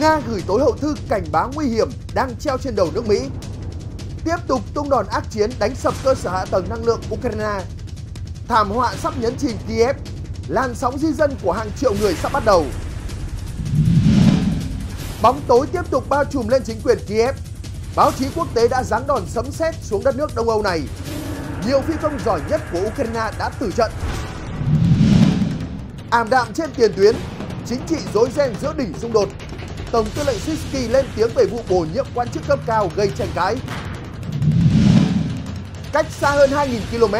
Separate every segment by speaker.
Speaker 1: Nga gửi tối hậu thư cảnh báo nguy hiểm đang treo trên đầu nước Mỹ. Tiếp tục tung đòn ác chiến đánh sập cơ sở hạ tầng năng lượng Ukraine. Thảm họa sắp nhấn chìm Kiev, làn sóng di dân của hàng triệu người sắp bắt đầu. Bóng tối tiếp tục bao trùm lên chính quyền Kiev. Báo chí quốc tế đã giáng đòn sấm sét xuống đất nước Đông Âu này. Nhiều phi công giỏi nhất của Ukraine đã tử trận. Ảm đạm trên tiền tuyến, chính trị rối ren giữa đỉnh xung đột Tổng tư lệnh Sisky lên tiếng về vụ bổ nhiệm quan chức cấp cao gây tranh cãi. Cách xa hơn 2.000 km,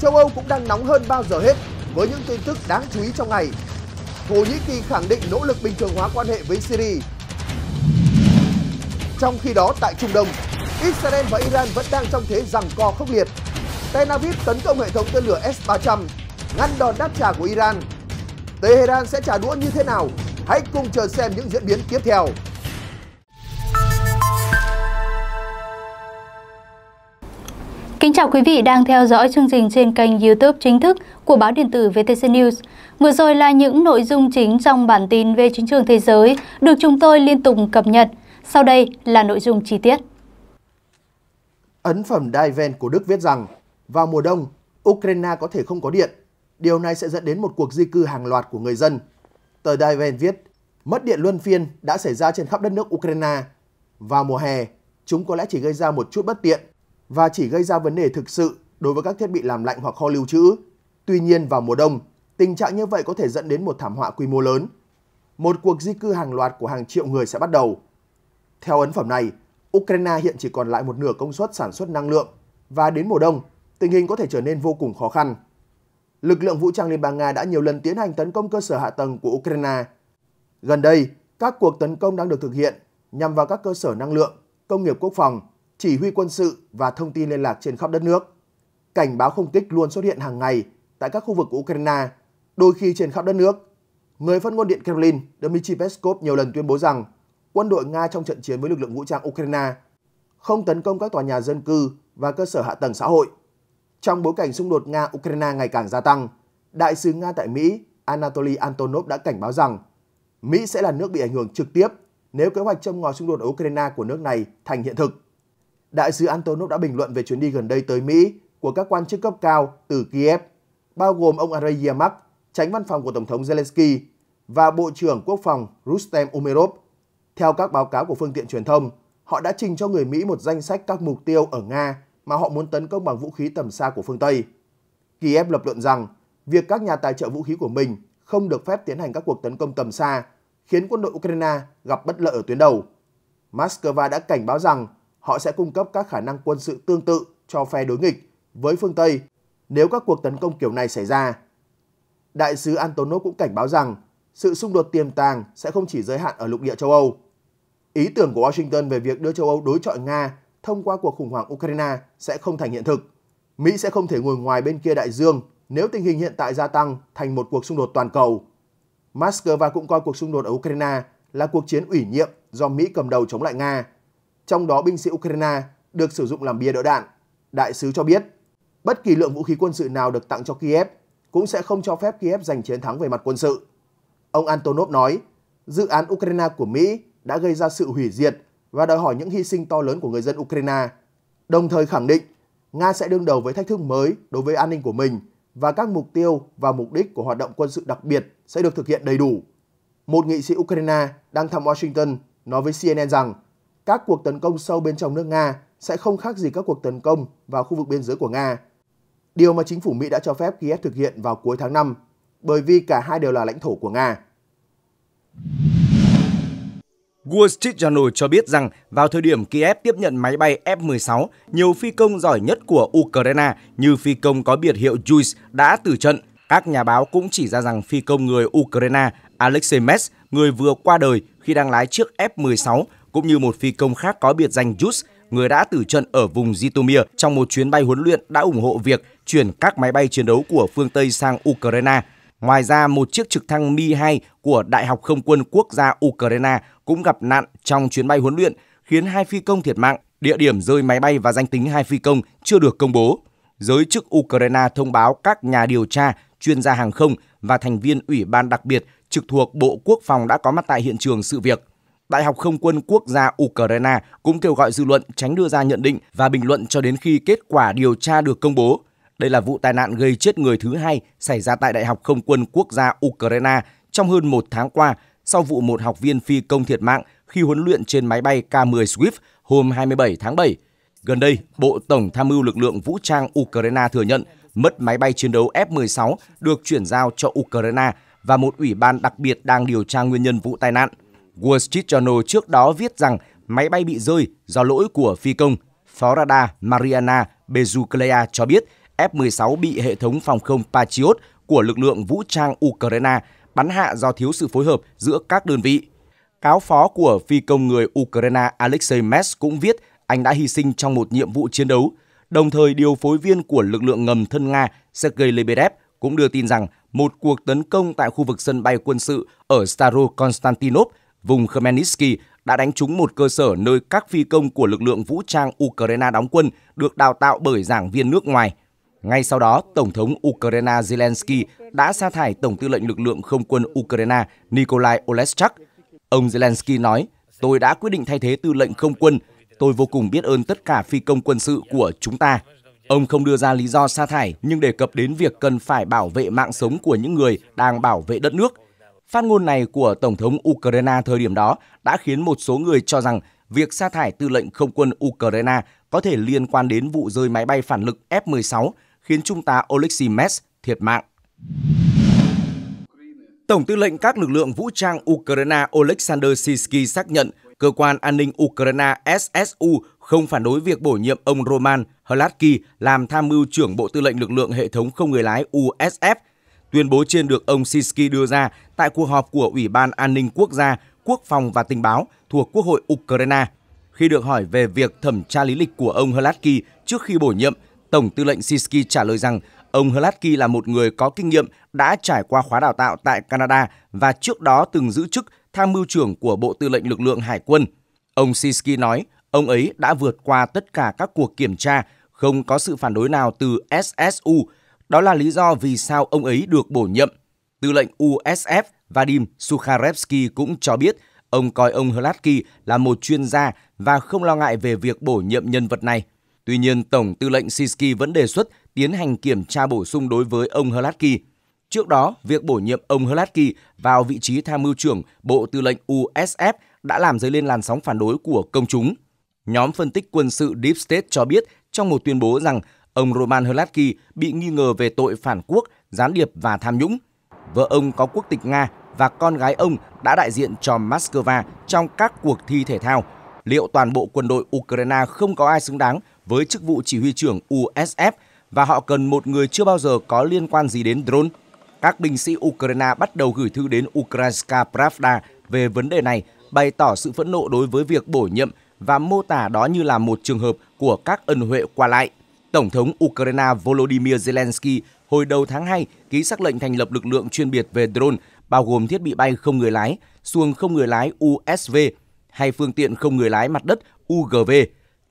Speaker 1: châu Âu cũng đang nóng hơn bao giờ hết với những tin tức đáng chú ý trong ngày. Thổ Nhĩ Kỳ khẳng định nỗ lực bình thường hóa quan hệ với Syria. Trong khi đó tại Trung Đông, Israel và Iran vẫn đang trong thế rằng co khốc liệt. Tel Aviv tấn công hệ thống tên lửa S-300, ngăn đòn đáp trả của Iran. Tehran sẽ trả đũa như thế nào Hãy cùng chờ xem những diễn biến tiếp theo.
Speaker 2: Kính chào quý vị đang theo dõi chương trình trên kênh YouTube chính thức của báo điện tử VTC News. Vừa rồi là những nội dung chính trong bản tin về chính trường thế giới được chúng tôi liên tục cập nhật. Sau đây là nội dung chi tiết.
Speaker 1: Ấn phẩm Đai Ven của Đức viết rằng, vào mùa đông, Ukraine có thể không có điện. Điều này sẽ dẫn đến một cuộc di cư hàng loạt của người dân tờ Daven viết, mất điện luân phiên đã xảy ra trên khắp đất nước Ukraine. Vào mùa hè, chúng có lẽ chỉ gây ra một chút bất tiện và chỉ gây ra vấn đề thực sự đối với các thiết bị làm lạnh hoặc kho lưu trữ. Tuy nhiên vào mùa đông, tình trạng như vậy có thể dẫn đến một thảm họa quy mô lớn. Một cuộc di cư hàng loạt của hàng triệu người sẽ bắt đầu. Theo ấn phẩm này, Ukraine hiện chỉ còn lại một nửa công suất sản xuất năng lượng và đến mùa đông, tình hình có thể trở nên vô cùng khó khăn lực lượng vũ trang Liên bang Nga đã nhiều lần tiến hành tấn công cơ sở hạ tầng của Ukraine. Gần đây, các cuộc tấn công đang được thực hiện nhằm vào các cơ sở năng lượng, công nghiệp quốc phòng, chỉ huy quân sự và thông tin liên lạc trên khắp đất nước. Cảnh báo không kích luôn xuất hiện hàng ngày tại các khu vực của Ukraine, đôi khi trên khắp đất nước. Người phát ngôn Điện Kremlin Dmitry Peskov nhiều lần tuyên bố rằng quân đội Nga trong trận chiến với lực lượng vũ trang Ukraine không tấn công các tòa nhà dân cư và cơ sở hạ tầng xã hội trong bối cảnh xung đột Nga-Ukraine ngày càng gia tăng. Đại sứ Nga tại Mỹ Anatoly Antonov đã cảnh báo rằng Mỹ sẽ là nước bị ảnh hưởng trực tiếp nếu kế hoạch châm ngòi xung đột ở Ukraine của nước này thành hiện thực. Đại sứ Antonov đã bình luận về chuyến đi gần đây tới Mỹ của các quan chức cấp cao từ Kiev, bao gồm ông Andrei Yermak, tránh văn phòng của Tổng thống Zelensky và Bộ trưởng Quốc phòng Rustem Umerov. Theo các báo cáo của phương tiện truyền thông, họ đã trình cho người Mỹ một danh sách các mục tiêu ở Nga mà họ muốn tấn công bằng vũ khí tầm xa của phương Tây. Kiev lập luận rằng việc các nhà tài trợ vũ khí của mình không được phép tiến hành các cuộc tấn công tầm xa khiến quân đội Ukraine gặp bất lợi ở tuyến đầu. Moscow đã cảnh báo rằng họ sẽ cung cấp các khả năng quân sự tương tự cho phe đối nghịch với phương Tây nếu các cuộc tấn công kiểu này xảy ra. Đại sứ Antonov cũng cảnh báo rằng sự xung đột tiềm tàng sẽ không chỉ giới hạn ở lục địa châu Âu. Ý tưởng của Washington về việc đưa châu Âu đối chọi Nga thông qua cuộc khủng hoảng Ukraine sẽ không thành hiện thực. Mỹ sẽ không thể ngồi ngoài bên kia đại dương nếu tình hình hiện tại gia tăng thành một cuộc xung đột toàn cầu. Moscow cũng coi cuộc xung đột ở Ukraine là cuộc chiến ủy nhiệm do Mỹ cầm đầu chống lại Nga. Trong đó binh sĩ Ukraine được sử dụng làm bia đỡ đạn. Đại sứ cho biết, bất kỳ lượng vũ khí quân sự nào được tặng cho Kiev cũng sẽ không cho phép Kiev giành chiến thắng về mặt quân sự. Ông Antonov nói, dự án Ukraine của Mỹ đã gây ra sự hủy diệt và đòi hỏi những hy sinh to lớn của người dân Ukraine, đồng thời khẳng định Nga sẽ đương đầu với thách thức mới đối với an ninh của mình và các mục tiêu và mục đích của hoạt động quân sự đặc biệt sẽ được thực hiện đầy đủ. Một nghị sĩ Ukraine đang thăm Washington nói với CNN rằng các cuộc tấn công sâu bên trong nước Nga sẽ không khác gì các cuộc tấn công vào khu vực biên giới của Nga. Điều mà chính phủ Mỹ đã cho phép Kiev thực hiện vào cuối tháng 5, bởi vì cả hai đều là lãnh thổ của Nga.
Speaker 3: Wall Street cho biết rằng vào thời điểm Kiev tiếp nhận máy bay F-16, nhiều phi công giỏi nhất của Ukraine như phi công có biệt hiệu Juice đã từ trận. Các nhà báo cũng chỉ ra rằng phi công người Ukraine Alexei Metz, người vừa qua đời khi đang lái chiếc F-16, cũng như một phi công khác có biệt danh Juice, người đã tử trận ở vùng Zitomir trong một chuyến bay huấn luyện đã ủng hộ việc chuyển các máy bay chiến đấu của phương Tây sang Ukraine Ngoài ra, một chiếc trực thăng Mi-2 của Đại học Không quân Quốc gia Ukraine cũng gặp nạn trong chuyến bay huấn luyện, khiến hai phi công thiệt mạng. Địa điểm rơi máy bay và danh tính hai phi công chưa được công bố. Giới chức Ukraine thông báo các nhà điều tra, chuyên gia hàng không và thành viên Ủy ban đặc biệt trực thuộc Bộ Quốc phòng đã có mặt tại hiện trường sự việc. Đại học Không quân Quốc gia Ukraine cũng kêu gọi dư luận tránh đưa ra nhận định và bình luận cho đến khi kết quả điều tra được công bố. Đây là vụ tai nạn gây chết người thứ hai xảy ra tại Đại học Không quân Quốc gia Ukraine trong hơn một tháng qua sau vụ một học viên phi công thiệt mạng khi huấn luyện trên máy bay K-10 Swift hôm 27 tháng 7. Gần đây, Bộ Tổng Tham mưu lực lượng vũ trang Ukraine thừa nhận mất máy bay chiến đấu F-16 được chuyển giao cho Ukraine và một ủy ban đặc biệt đang điều tra nguyên nhân vụ tai nạn. Wall Street Journal trước đó viết rằng máy bay bị rơi do lỗi của phi công. Phó radar Mariana Bezuklea cho biết F-16 bị hệ thống phòng không Patriot của lực lượng vũ trang Ukraine bắn hạ do thiếu sự phối hợp giữa các đơn vị. Cáo phó của phi công người Ukraine Alexei Mes cũng viết anh đã hy sinh trong một nhiệm vụ chiến đấu. Đồng thời, điều phối viên của lực lượng ngầm thân Nga Sergei Lebedev cũng đưa tin rằng một cuộc tấn công tại khu vực sân bay quân sự ở Staro Konstantinov, vùng Khmelnytsky đã đánh trúng một cơ sở nơi các phi công của lực lượng vũ trang Ukraine đóng quân được đào tạo bởi giảng viên nước ngoài ngay sau đó, Tổng thống Ukraine Zelensky đã sa thải Tổng tư lệnh lực lượng không quân Ukraine Nikolai Oleschak. Ông Zelensky nói, tôi đã quyết định thay thế tư lệnh không quân. Tôi vô cùng biết ơn tất cả phi công quân sự của chúng ta. Ông không đưa ra lý do sa thải nhưng đề cập đến việc cần phải bảo vệ mạng sống của những người đang bảo vệ đất nước. Phát ngôn này của Tổng thống Ukraine thời điểm đó đã khiến một số người cho rằng việc sa thải tư lệnh không quân Ukraine có thể liên quan đến vụ rơi máy bay phản lực F-16 khiến Trung tá Oleksiy Mets thiệt mạng. Tổng tư lệnh các lực lượng vũ trang Ukraine Oleksandr Sisky xác nhận cơ quan an ninh Ukraine SSU không phản đối việc bổ nhiệm ông Roman Hladky làm tham mưu trưởng Bộ Tư lệnh lực lượng hệ thống không người lái USF. Tuyên bố trên được ông Sisky đưa ra tại cuộc họp của Ủy ban An ninh Quốc gia, Quốc phòng và Tình báo thuộc Quốc hội Ukraine. Khi được hỏi về việc thẩm tra lý lịch của ông Hladky trước khi bổ nhiệm, Tổng tư lệnh Sisky trả lời rằng ông Hlatki là một người có kinh nghiệm đã trải qua khóa đào tạo tại Canada và trước đó từng giữ chức tham mưu trưởng của Bộ Tư lệnh Lực lượng Hải quân. Ông Sisky nói ông ấy đã vượt qua tất cả các cuộc kiểm tra, không có sự phản đối nào từ SSU. Đó là lý do vì sao ông ấy được bổ nhiệm. Tư lệnh USF Vadim Sukharevsky cũng cho biết ông coi ông Hlatki là một chuyên gia và không lo ngại về việc bổ nhiệm nhân vật này. Tuy nhiên, Tổng tư lệnh Sisky vẫn đề xuất tiến hành kiểm tra bổ sung đối với ông Hlatky. Trước đó, việc bổ nhiệm ông Hlatky vào vị trí tham mưu trưởng Bộ Tư lệnh USF đã làm dấy lên làn sóng phản đối của công chúng. Nhóm phân tích quân sự Deep State cho biết trong một tuyên bố rằng ông Roman Hlatky bị nghi ngờ về tội phản quốc, gián điệp và tham nhũng. Vợ ông có quốc tịch Nga và con gái ông đã đại diện cho Moscow trong các cuộc thi thể thao. Liệu toàn bộ quân đội Ukraine không có ai xứng đáng với chức vụ chỉ huy trưởng USF và họ cần một người chưa bao giờ có liên quan gì đến drone. Các binh sĩ Ukraine bắt đầu gửi thư đến Ukrainska Pravda về vấn đề này, bày tỏ sự phẫn nộ đối với việc bổ nhiệm và mô tả đó như là một trường hợp của các ân huệ qua lại. Tổng thống Ukraine Volodymyr Zelensky hồi đầu tháng 2 ký xác lệnh thành lập lực lượng chuyên biệt về drone, bao gồm thiết bị bay không người lái, xuồng không người lái USV hay phương tiện không người lái mặt đất UGV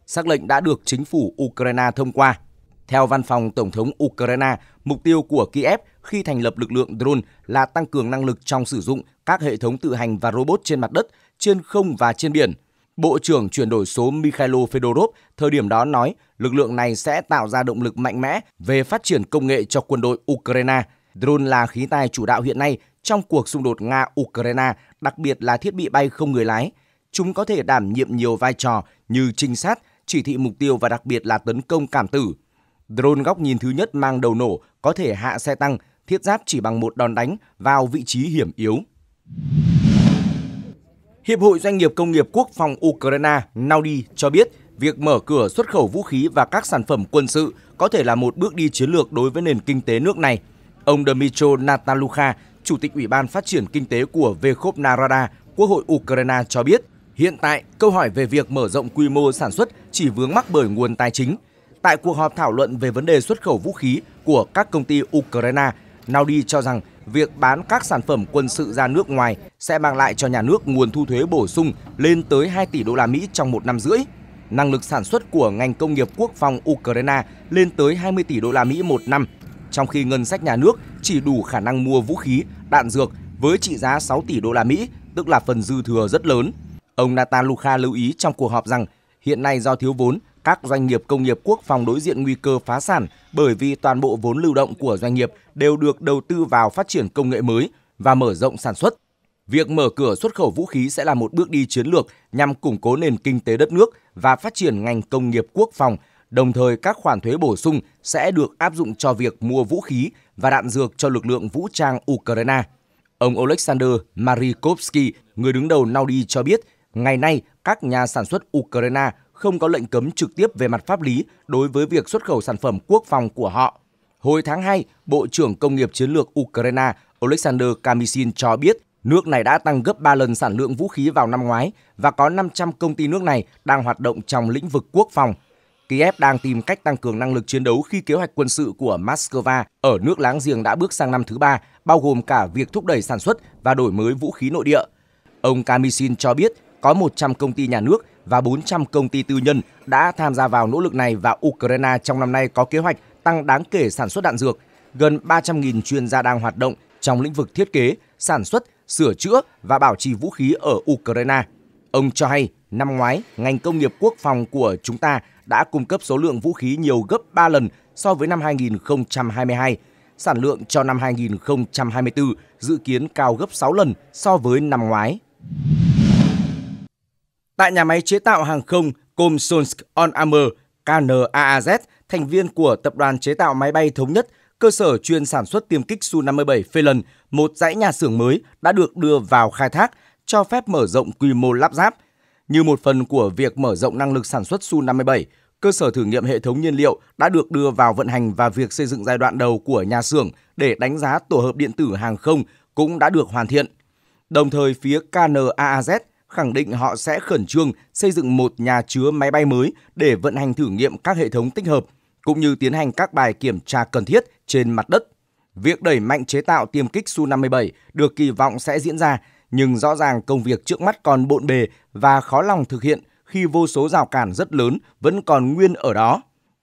Speaker 3: Sắc lệnh đã được chính phủ Ukraine thông qua. Theo văn phòng Tổng thống Ukraine, mục tiêu của Kiev khi thành lập lực lượng drone là tăng cường năng lực trong sử dụng các hệ thống tự hành và robot trên mặt đất, trên không và trên biển. Bộ trưởng chuyển đổi số Mikhailo Fedorov thời điểm đó nói lực lượng này sẽ tạo ra động lực mạnh mẽ về phát triển công nghệ cho quân đội Ukraine. Drone là khí tài chủ đạo hiện nay trong cuộc xung đột Nga-Ukraine, đặc biệt là thiết bị bay không người lái. Chúng có thể đảm nhiệm nhiều vai trò như trinh sát, chỉ thị mục tiêu và đặc biệt là tấn công cảm tử. Drone góc nhìn thứ nhất mang đầu nổ có thể hạ xe tăng, thiết giáp chỉ bằng một đòn đánh vào vị trí hiểm yếu. Hiệp hội Doanh nghiệp Công nghiệp Quốc phòng Ukraine Naudi cho biết việc mở cửa xuất khẩu vũ khí và các sản phẩm quân sự có thể là một bước đi chiến lược đối với nền kinh tế nước này. Ông Dmitry Nataluka, Chủ tịch Ủy ban Phát triển Kinh tế của Vekhov Narada, Quốc hội Ukraine cho biết Hiện tại, câu hỏi về việc mở rộng quy mô sản xuất chỉ vướng mắc bởi nguồn tài chính. Tại cuộc họp thảo luận về vấn đề xuất khẩu vũ khí của các công ty Ukraine, Naudi cho rằng việc bán các sản phẩm quân sự ra nước ngoài sẽ mang lại cho nhà nước nguồn thu thuế bổ sung lên tới 2 tỷ đô la Mỹ trong một năm rưỡi. Năng lực sản xuất của ngành công nghiệp quốc phòng Ukraine lên tới 20 tỷ đô la Mỹ một năm, trong khi ngân sách nhà nước chỉ đủ khả năng mua vũ khí, đạn dược với trị giá 6 tỷ đô la Mỹ, tức là phần dư thừa rất lớn. Ông Nathan Luka lưu ý trong cuộc họp rằng hiện nay do thiếu vốn, các doanh nghiệp công nghiệp quốc phòng đối diện nguy cơ phá sản bởi vì toàn bộ vốn lưu động của doanh nghiệp đều được đầu tư vào phát triển công nghệ mới và mở rộng sản xuất. Việc mở cửa xuất khẩu vũ khí sẽ là một bước đi chiến lược nhằm củng cố nền kinh tế đất nước và phát triển ngành công nghiệp quốc phòng. Đồng thời, các khoản thuế bổ sung sẽ được áp dụng cho việc mua vũ khí và đạn dược cho lực lượng vũ trang Ukraine. Ông Oleksandr Marikovsky, người đứng đầu Naudi cho biết Ngày nay, các nhà sản xuất Ukraine không có lệnh cấm trực tiếp về mặt pháp lý đối với việc xuất khẩu sản phẩm quốc phòng của họ. Hồi tháng 2, Bộ trưởng Công nghiệp Chiến lược Ukraine Oleksandr Kamishin cho biết nước này đã tăng gấp 3 lần sản lượng vũ khí vào năm ngoái và có 500 công ty nước này đang hoạt động trong lĩnh vực quốc phòng. Kiev đang tìm cách tăng cường năng lực chiến đấu khi kế hoạch quân sự của Moscow ở nước láng giềng đã bước sang năm thứ ba, bao gồm cả việc thúc đẩy sản xuất và đổi mới vũ khí nội địa. Ông Kamishin cho biết có 100 công ty nhà nước và 400 công ty tư nhân đã tham gia vào nỗ lực này và Ukraine trong năm nay có kế hoạch tăng đáng kể sản xuất đạn dược. Gần 300.000 chuyên gia đang hoạt động trong lĩnh vực thiết kế, sản xuất, sửa chữa và bảo trì vũ khí ở Ukraine. Ông cho hay, năm ngoái, ngành công nghiệp quốc phòng của chúng ta đã cung cấp số lượng vũ khí nhiều gấp 3 lần so với năm 2022. Sản lượng cho năm 2024 dự kiến cao gấp 6 lần so với năm ngoái. Tại nhà máy chế tạo hàng không Komsonsk On Armor KNAAZ, thành viên của Tập đoàn Chế tạo Máy bay Thống nhất, cơ sở chuyên sản xuất tiêm kích Su-57 Phelan, một dãy nhà xưởng mới đã được đưa vào khai thác, cho phép mở rộng quy mô lắp ráp. Như một phần của việc mở rộng năng lực sản xuất Su-57, cơ sở thử nghiệm hệ thống nhiên liệu đã được đưa vào vận hành và việc xây dựng giai đoạn đầu của nhà xưởng để đánh giá tổ hợp điện tử hàng không cũng đã được hoàn thiện. Đồng thời, phía KNAAZ khẳng định họ sẽ khẩn trương xây dựng một nhà chứa máy bay mới để vận hành thử nghiệm các hệ thống tích hợp, cũng như tiến hành các bài kiểm tra cần thiết trên mặt đất. Việc đẩy mạnh chế tạo tiêm kích Su-57 được kỳ vọng sẽ diễn ra, nhưng rõ ràng công việc trước mắt còn bộn bề và khó lòng thực hiện khi vô số rào cản rất lớn vẫn còn nguyên ở đó.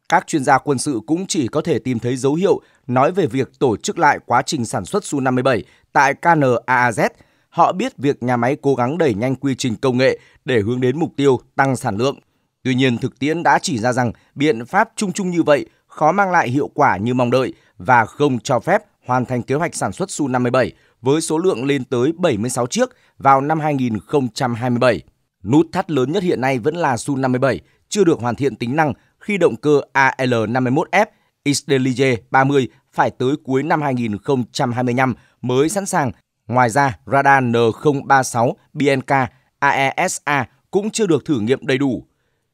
Speaker 3: Các chuyên gia quân sự cũng chỉ có thể tìm thấy dấu hiệu nói về việc tổ chức lại quá trình sản xuất Su-57 tại KNAAZ – họ biết việc nhà máy cố gắng đẩy nhanh quy trình công nghệ để hướng đến mục tiêu tăng sản lượng. Tuy nhiên, thực tiễn đã chỉ ra rằng biện pháp chung chung như vậy khó mang lại hiệu quả như mong đợi và không cho phép hoàn thành kế hoạch sản xuất Su-57 với số lượng lên tới 76 chiếc vào năm 2027. Nút thắt lớn nhất hiện nay vẫn là Su-57 chưa được hoàn thiện tính năng khi động cơ AL-51F Israelige 30 phải tới cuối năm 2025 mới sẵn sàng Ngoài ra, radar N036 BNK AESA cũng chưa được thử nghiệm đầy đủ.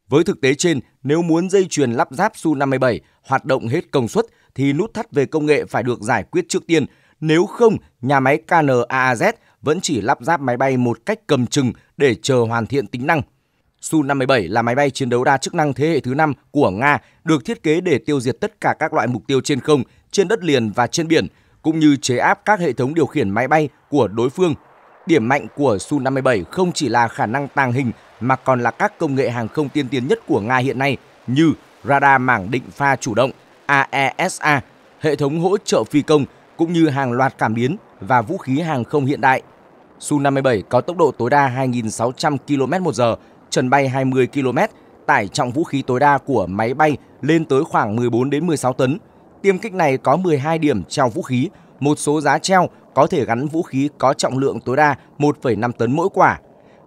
Speaker 3: Với thực tế trên, nếu muốn dây chuyền lắp ráp Su-57 hoạt động hết công suất thì nút thắt về công nghệ phải được giải quyết trước tiên, nếu không nhà máy KNAAZ vẫn chỉ lắp ráp máy bay một cách cầm chừng để chờ hoàn thiện tính năng. Su-57 là máy bay chiến đấu đa chức năng thế hệ thứ 5 của Nga, được thiết kế để tiêu diệt tất cả các loại mục tiêu trên không, trên đất liền và trên biển – cũng như chế áp các hệ thống điều khiển máy bay của đối phương. Điểm mạnh của Su-57 không chỉ là khả năng tàng hình mà còn là các công nghệ hàng không tiên tiến nhất của Nga hiện nay như radar mảng định pha chủ động AESA, e hệ thống hỗ trợ phi công cũng như hàng loạt cảm biến và vũ khí hàng không hiện đại. Su-57 có tốc độ tối đa 2.600 km/h, trần bay 20 km, tải trọng vũ khí tối đa của máy bay lên tới khoảng 14 đến 16 tấn, Tiêm kích này có 12 điểm treo vũ khí, một số giá treo có thể gắn vũ khí có trọng lượng tối đa 1,5 tấn mỗi quả.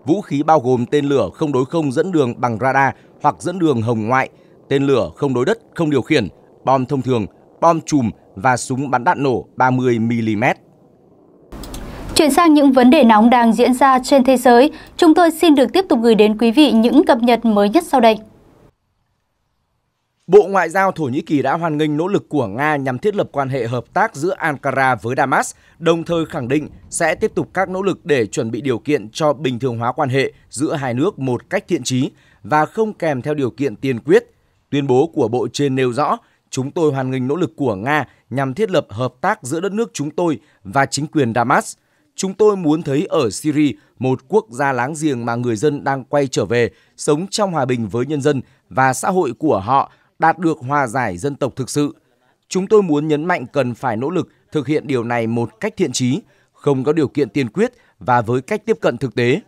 Speaker 3: Vũ khí bao gồm tên lửa không đối không dẫn đường bằng radar hoặc dẫn đường hồng ngoại, tên lửa không đối đất không điều khiển, bom thông thường, bom chùm và súng bắn đạn nổ 30mm.
Speaker 2: Chuyển sang những vấn đề nóng đang diễn ra trên thế giới, chúng tôi xin được tiếp tục gửi đến quý vị những cập nhật mới nhất sau đây.
Speaker 3: Bộ Ngoại giao Thổ Nhĩ Kỳ đã hoan nghênh nỗ lực của Nga nhằm thiết lập quan hệ hợp tác giữa Ankara với Damas, đồng thời khẳng định sẽ tiếp tục các nỗ lực để chuẩn bị điều kiện cho bình thường hóa quan hệ giữa hai nước một cách thiện trí và không kèm theo điều kiện tiên quyết. Tuyên bố của Bộ trên nêu rõ, chúng tôi hoan nghênh nỗ lực của Nga nhằm thiết lập hợp tác giữa đất nước chúng tôi và chính quyền Damas. Chúng tôi muốn thấy ở Syria một quốc gia láng giềng mà người dân đang quay trở về, sống trong hòa bình với nhân dân và xã hội của họ đạt được hòa giải dân tộc thực sự. Chúng tôi muốn nhấn mạnh cần phải nỗ lực thực hiện điều này một cách thiện trí, không có điều kiện tiên quyết và với cách tiếp cận thực tế.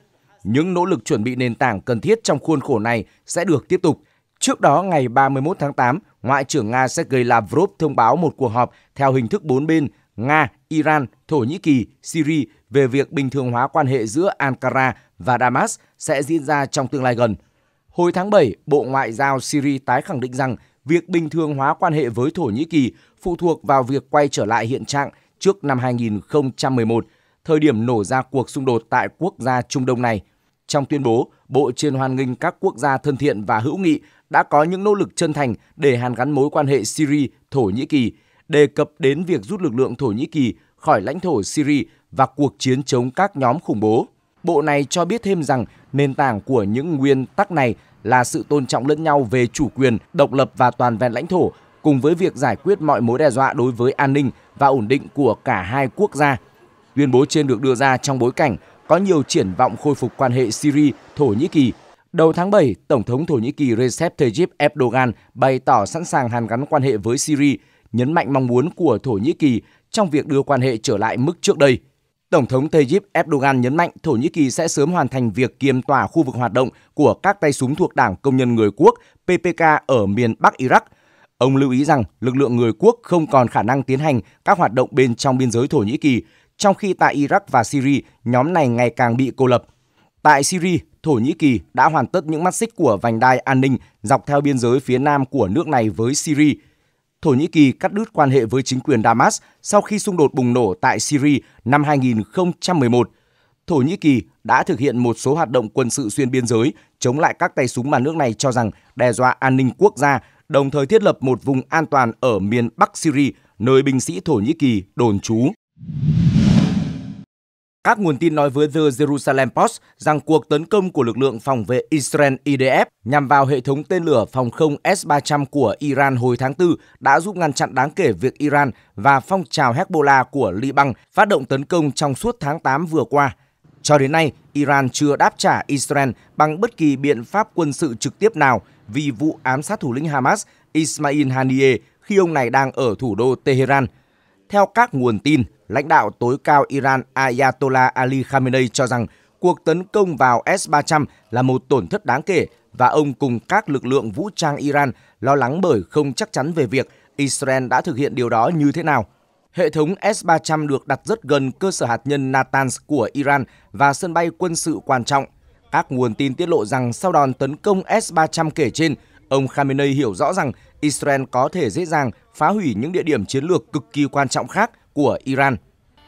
Speaker 3: Những nỗ lực chuẩn bị nền tảng cần thiết trong khuôn khổ này sẽ được tiếp tục. Trước đó, ngày 31 tháng 8, Ngoại trưởng Nga Sergei Lavrov thông báo một cuộc họp theo hình thức bốn bên Nga, Iran, Thổ Nhĩ Kỳ, Syria về việc bình thường hóa quan hệ giữa Ankara và Damas sẽ diễn ra trong tương lai gần – Hồi tháng 7, Bộ Ngoại giao Syria tái khẳng định rằng việc bình thường hóa quan hệ với Thổ Nhĩ Kỳ phụ thuộc vào việc quay trở lại hiện trạng trước năm 2011, thời điểm nổ ra cuộc xung đột tại quốc gia Trung Đông này. Trong tuyên bố, Bộ trên hoan nghênh các quốc gia thân thiện và hữu nghị đã có những nỗ lực chân thành để hàn gắn mối quan hệ Syria-Thổ Nhĩ Kỳ, đề cập đến việc rút lực lượng Thổ Nhĩ Kỳ khỏi lãnh thổ Syria và cuộc chiến chống các nhóm khủng bố. Bộ này cho biết thêm rằng nền tảng của những nguyên tắc này là sự tôn trọng lẫn nhau về chủ quyền, độc lập và toàn vẹn lãnh thổ, cùng với việc giải quyết mọi mối đe dọa đối với an ninh và ổn định của cả hai quốc gia. Tuyên bố trên được đưa ra trong bối cảnh có nhiều triển vọng khôi phục quan hệ Syria, Thổ Nhĩ Kỳ. Đầu tháng 7, Tổng thống Thổ Nhĩ Kỳ Recep Tayyip Erdogan bày tỏ sẵn sàng hàn gắn quan hệ với Syria, nhấn mạnh mong muốn của Thổ Nhĩ Kỳ trong việc đưa quan hệ trở lại mức trước đây. Tổng thống Tayyip Erdogan nhấn mạnh Thổ Nhĩ Kỳ sẽ sớm hoàn thành việc kiềm tỏa khu vực hoạt động của các tay súng thuộc Đảng Công nhân Người Quốc PPK ở miền Bắc Iraq. Ông lưu ý rằng lực lượng người quốc không còn khả năng tiến hành các hoạt động bên trong biên giới Thổ Nhĩ Kỳ, trong khi tại Iraq và Syria, nhóm này ngày càng bị cô lập. Tại Syria, Thổ Nhĩ Kỳ đã hoàn tất những mắt xích của vành đai an ninh dọc theo biên giới phía nam của nước này với Syria – Thổ Nhĩ Kỳ cắt đứt quan hệ với chính quyền Damas sau khi xung đột bùng nổ tại Syria năm 2011. Thổ Nhĩ Kỳ đã thực hiện một số hoạt động quân sự xuyên biên giới chống lại các tay súng mà nước này cho rằng đe dọa an ninh quốc gia, đồng thời thiết lập một vùng an toàn ở miền Bắc Syria nơi binh sĩ Thổ Nhĩ Kỳ đồn trú. Các nguồn tin nói với The Jerusalem Post rằng cuộc tấn công của lực lượng phòng vệ Israel IDF nhằm vào hệ thống tên lửa phòng không S-300 của Iran hồi tháng 4 đã giúp ngăn chặn đáng kể việc Iran và phong trào Hezbollah của Liban phát động tấn công trong suốt tháng 8 vừa qua. Cho đến nay, Iran chưa đáp trả Israel bằng bất kỳ biện pháp quân sự trực tiếp nào vì vụ ám sát thủ lĩnh Hamas Ismail Haniyeh khi ông này đang ở thủ đô Tehran. Theo các nguồn tin, lãnh đạo tối cao Iran Ayatollah Ali Khamenei cho rằng cuộc tấn công vào S-300 là một tổn thất đáng kể và ông cùng các lực lượng vũ trang Iran lo lắng bởi không chắc chắn về việc Israel đã thực hiện điều đó như thế nào. Hệ thống S-300 được đặt rất gần cơ sở hạt nhân Natanz của Iran và sân bay quân sự quan trọng. Các nguồn tin tiết lộ rằng sau đòn tấn công S-300 kể trên, ông Khamenei hiểu rõ rằng Israel có thể dễ dàng phá hủy những địa điểm chiến lược cực kỳ quan trọng khác của Iran.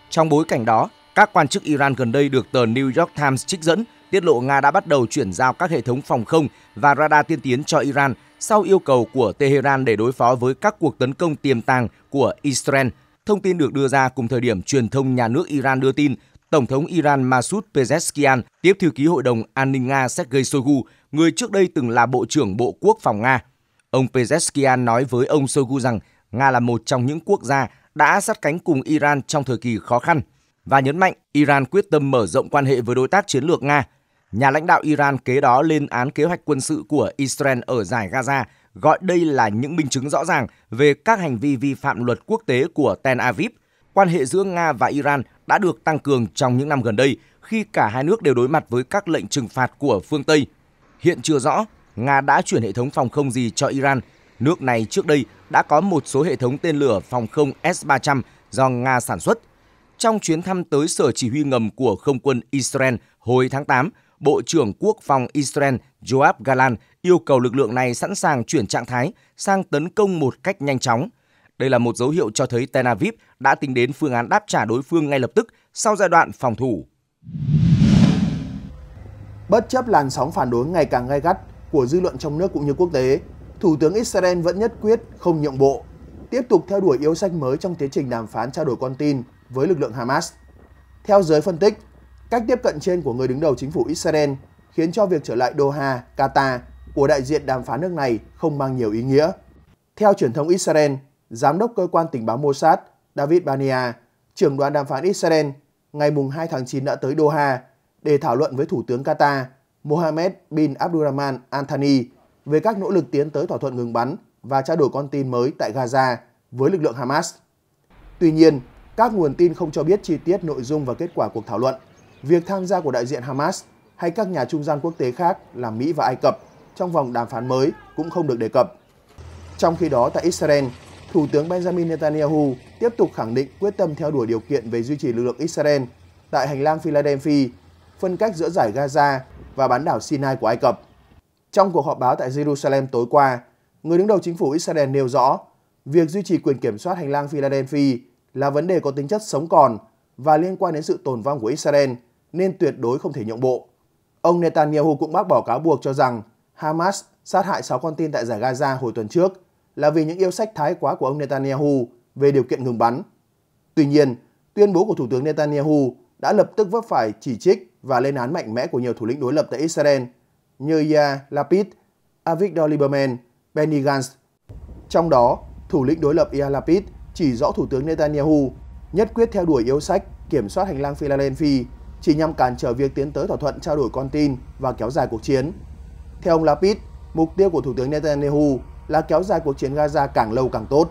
Speaker 3: Trong bối cảnh đó, các quan chức Iran gần đây được tờ New York Times trích dẫn tiết lộ Nga đã bắt đầu chuyển giao các hệ thống phòng không và radar tiên tiến cho Iran sau yêu cầu của Tehran để đối phó với các cuộc tấn công tiềm tàng của Israel. Thông tin được đưa ra cùng thời điểm truyền thông nhà nước Iran đưa tin Tổng thống Iran Masoud Pezeshkian tiếp thư ký Hội đồng An ninh Nga Sergei Shoigu, người trước đây từng là Bộ trưởng Bộ Quốc phòng Nga. Ông Pezeshkian nói với ông Shoigu rằng Nga là một trong những quốc gia đã sát cánh cùng Iran trong thời kỳ khó khăn và nhấn mạnh Iran quyết tâm mở rộng quan hệ với đối tác chiến lược Nga. Nhà lãnh đạo Iran kế đó lên án kế hoạch quân sự của Israel ở giải Gaza, gọi đây là những minh chứng rõ ràng về các hành vi vi phạm luật quốc tế của Tel Aviv. Quan hệ giữa Nga và Iran đã được tăng cường trong những năm gần đây khi cả hai nước đều đối mặt với các lệnh trừng phạt của phương Tây. Hiện chưa rõ Nga đã chuyển hệ thống phòng không gì cho Iran. Nước này trước đây đã có một số hệ thống tên lửa phòng không S-300 do Nga sản xuất. Trong chuyến thăm tới sở chỉ huy ngầm của không quân Israel hồi tháng 8, Bộ trưởng Quốc phòng Israel Joab Galan yêu cầu lực lượng này sẵn sàng chuyển trạng thái sang tấn công một cách nhanh chóng. Đây là một dấu hiệu cho thấy Tel Aviv đã tính đến phương án đáp trả đối phương ngay lập tức sau giai đoạn phòng thủ.
Speaker 1: Bất chấp làn sóng phản đối ngày càng gai gắt của dư luận trong nước cũng như quốc tế, Thủ tướng Israel vẫn nhất quyết không nhượng bộ, tiếp tục theo đuổi yêu sách mới trong tiến trình đàm phán trao đổi con tin với lực lượng Hamas. Theo giới phân tích, cách tiếp cận trên của người đứng đầu chính phủ Israel khiến cho việc trở lại Doha, Qatar của đại diện đàm phán nước này không mang nhiều ý nghĩa. Theo truyền thông Israel, Giám đốc cơ quan tình báo Mossad David Bania, trưởng đoàn đàm phán Israel, ngày 2 tháng 9 đã tới Doha để thảo luận với Thủ tướng Qatar Mohammed bin Abdurrahman Anthony về các nỗ lực tiến tới thỏa thuận ngừng bắn và trao đổi con tin mới tại Gaza với lực lượng Hamas. Tuy nhiên, các nguồn tin không cho biết chi tiết nội dung và kết quả cuộc thảo luận, việc tham gia của đại diện Hamas hay các nhà trung gian quốc tế khác là Mỹ và Ai Cập trong vòng đàm phán mới cũng không được đề cập. Trong khi đó tại Israel, Thủ tướng Benjamin Netanyahu tiếp tục khẳng định quyết tâm theo đuổi điều kiện về duy trì lực lượng Israel tại hành lang Philadelphia, phân cách giữa giải Gaza và bán đảo Sinai của Ai Cập. Trong cuộc họp báo tại Jerusalem tối qua, người đứng đầu chính phủ Israel nêu rõ việc duy trì quyền kiểm soát hành lang Philadelphia là vấn đề có tính chất sống còn và liên quan đến sự tồn vong của Israel nên tuyệt đối không thể nhượng bộ. Ông Netanyahu cũng bác bỏ cáo buộc cho rằng Hamas sát hại 6 con tin tại giải Gaza hồi tuần trước là vì những yêu sách thái quá của ông Netanyahu về điều kiện ngừng bắn. Tuy nhiên, tuyên bố của Thủ tướng Netanyahu đã lập tức vấp phải chỉ trích và lên án mạnh mẽ của nhiều thủ lĩnh đối lập tại Israel như Ya Lapid, Avigdor Lieberman, Benny Gantz. Trong đó, thủ lĩnh đối lập Ya Lapid chỉ rõ Thủ tướng Netanyahu nhất quyết theo đuổi yêu sách kiểm soát hành lang Philadelphia chỉ nhằm cản trở việc tiến tới thỏa thuận trao đổi con tin và kéo dài cuộc chiến. Theo ông Lapid, mục tiêu của Thủ tướng Netanyahu là kéo dài cuộc chiến Gaza càng lâu càng tốt.